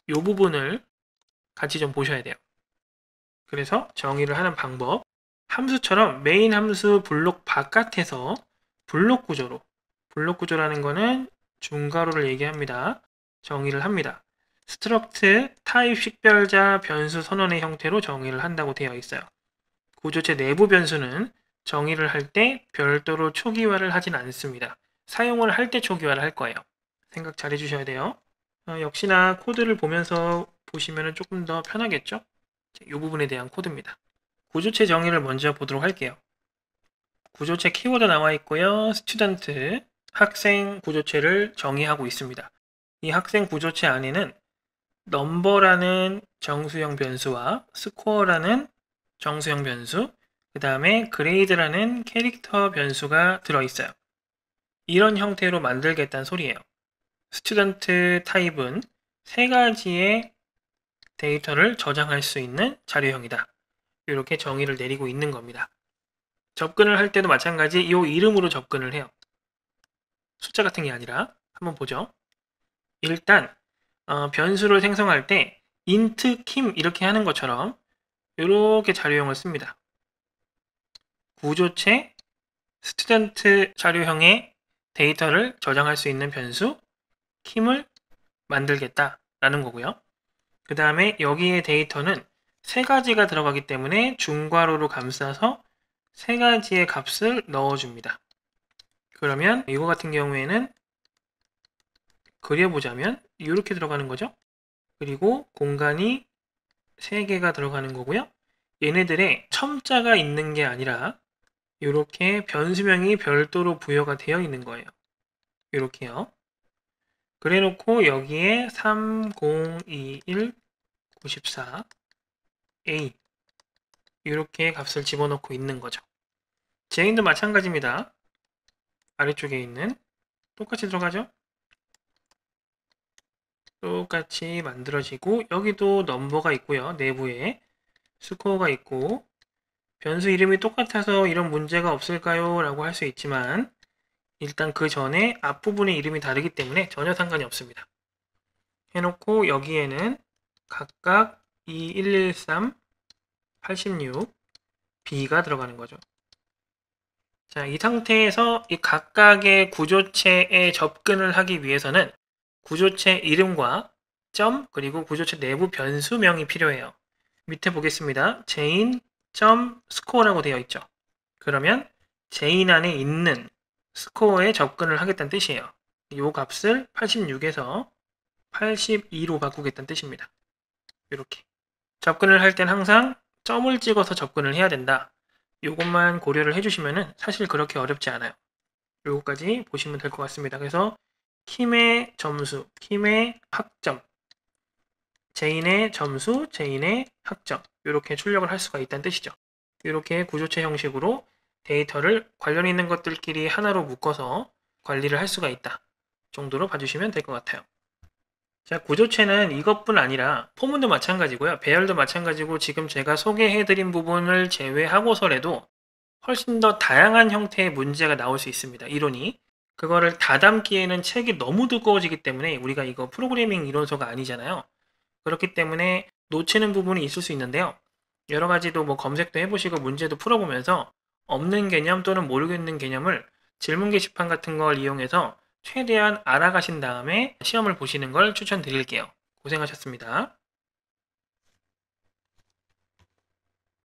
이 부분을 같이 좀 보셔야 돼요. 그래서 정의를 하는 방법 함수처럼 메인 함수 블록 바깥에서 블록 구조로 블록 구조라는 거는 중괄호를 얘기합니다. 정의를 합니다. 스트럭트 타입 식별자 변수 선언의 형태로 정의를 한다고 되어 있어요. 구조체 내부 변수는 정의를 할 때 별도로 초기화를 하진 않습니다. 사용을 할 때 초기화를 할 거예요. 생각 잘 해주셔야 돼요. 어, 역시나 코드를 보면서 보시면 조금 더 편하겠죠? 이 부분에 대한 코드입니다. 구조체 정의를 먼저 보도록 할게요. 구조체 키워드 나와 있고요. 스튜던트 학생 구조체를 정의하고 있습니다. 이 학생 구조체 안에는 넘버라는 정수형 변수와 스코어라는 정수형 변수, 그 다음에 그레이드라는 캐릭터 변수가 들어있어요. 이런 형태로 만들겠다는 소리예요. 스튜던트 타입은 세 가지의 데이터를 저장할 수 있는 자료형이다. 이렇게 정의를 내리고 있는 겁니다. 접근을 할 때도 마찬가지 이 이름으로 접근을 해요. 숫자 같은 게 아니라 한번 보죠. 일단 어, 변수를 생성할 때 int 킴 이렇게 하는 것처럼 이렇게 자료형을 씁니다. 구조체 스튜던트 자료형에 데이터를 저장할 수 있는 변수 킴을 만들겠다라는 거고요. 그 다음에 여기에 데이터는 세 가지가 들어가기 때문에 중괄호로 감싸서 세 가지의 값을 넣어줍니다. 그러면 이거 같은 경우에는 그려보자면 이렇게 들어가는 거죠. 그리고 공간이 3개가 들어가는 거고요. 얘네들의 첨자가 있는 게 아니라 이렇게 변수명이 별도로 부여가 되어 있는 거예요. 이렇게요. 그래놓고 여기에 3021 94 A 이렇게 값을 집어넣고 있는 거죠. 제인도 마찬가지입니다. 아래쪽에 있는 똑같이 들어가죠? 똑같이 만들어지고 여기도 넘버가 있고요. 내부에 스코어가 있고 변수 이름이 똑같아서 이런 문제가 없을까요? 라고 할 수 있지만 일단 그 전에 앞부분의 이름이 다르기 때문에 전혀 상관이 없습니다. 해놓고 여기에는 각각 2113, 86, B가 들어가는 거죠. 자, 이 상태에서 이 각각의 구조체에 접근을 하기 위해서는 구조체 이름과 점 그리고 구조체 내부 변수명이 필요해요. 밑에 보겠습니다. 제인 점 스코어라고 되어 있죠. 그러면 제인 안에 있는 스코어에 접근을 하겠다는 뜻이에요. 이 값을 86에서 82로 바꾸겠다는 뜻입니다. 이렇게 접근을 할 땐 항상 점을 찍어서 접근을 해야 된다. 요것만 고려를 해주시면은 사실 그렇게 어렵지 않아요. 요것까지 보시면 될 것 같습니다. 그래서 킴의 점수, 킴의 학점, 제인의 점수, 제인의 학점 이렇게 출력을 할 수가 있다는 뜻이죠. 이렇게 구조체 형식으로 데이터를 관련 있는 것들끼리 하나로 묶어서 관리를 할 수가 있다 정도로 봐주시면 될 것 같아요. 자, 구조체는 이것뿐 아니라 포문도 마찬가지고요. 배열도 마찬가지고 지금 제가 소개해드린 부분을 제외하고서라도 훨씬 더 다양한 형태의 문제가 나올 수 있습니다. 이론이. 그거를 다 담기에는 책이 너무 두꺼워지기 때문에 우리가 이거 프로그래밍 이론서가 아니잖아요. 그렇기 때문에 놓치는 부분이 있을 수 있는데요. 여러 가지도 뭐 검색도 해보시고 문제도 풀어보면서 없는 개념 또는 모르겠는 개념을 질문 게시판 같은 걸 이용해서 최대한 알아가신 다음에 시험을 보시는 걸 추천드릴게요. 고생하셨습니다.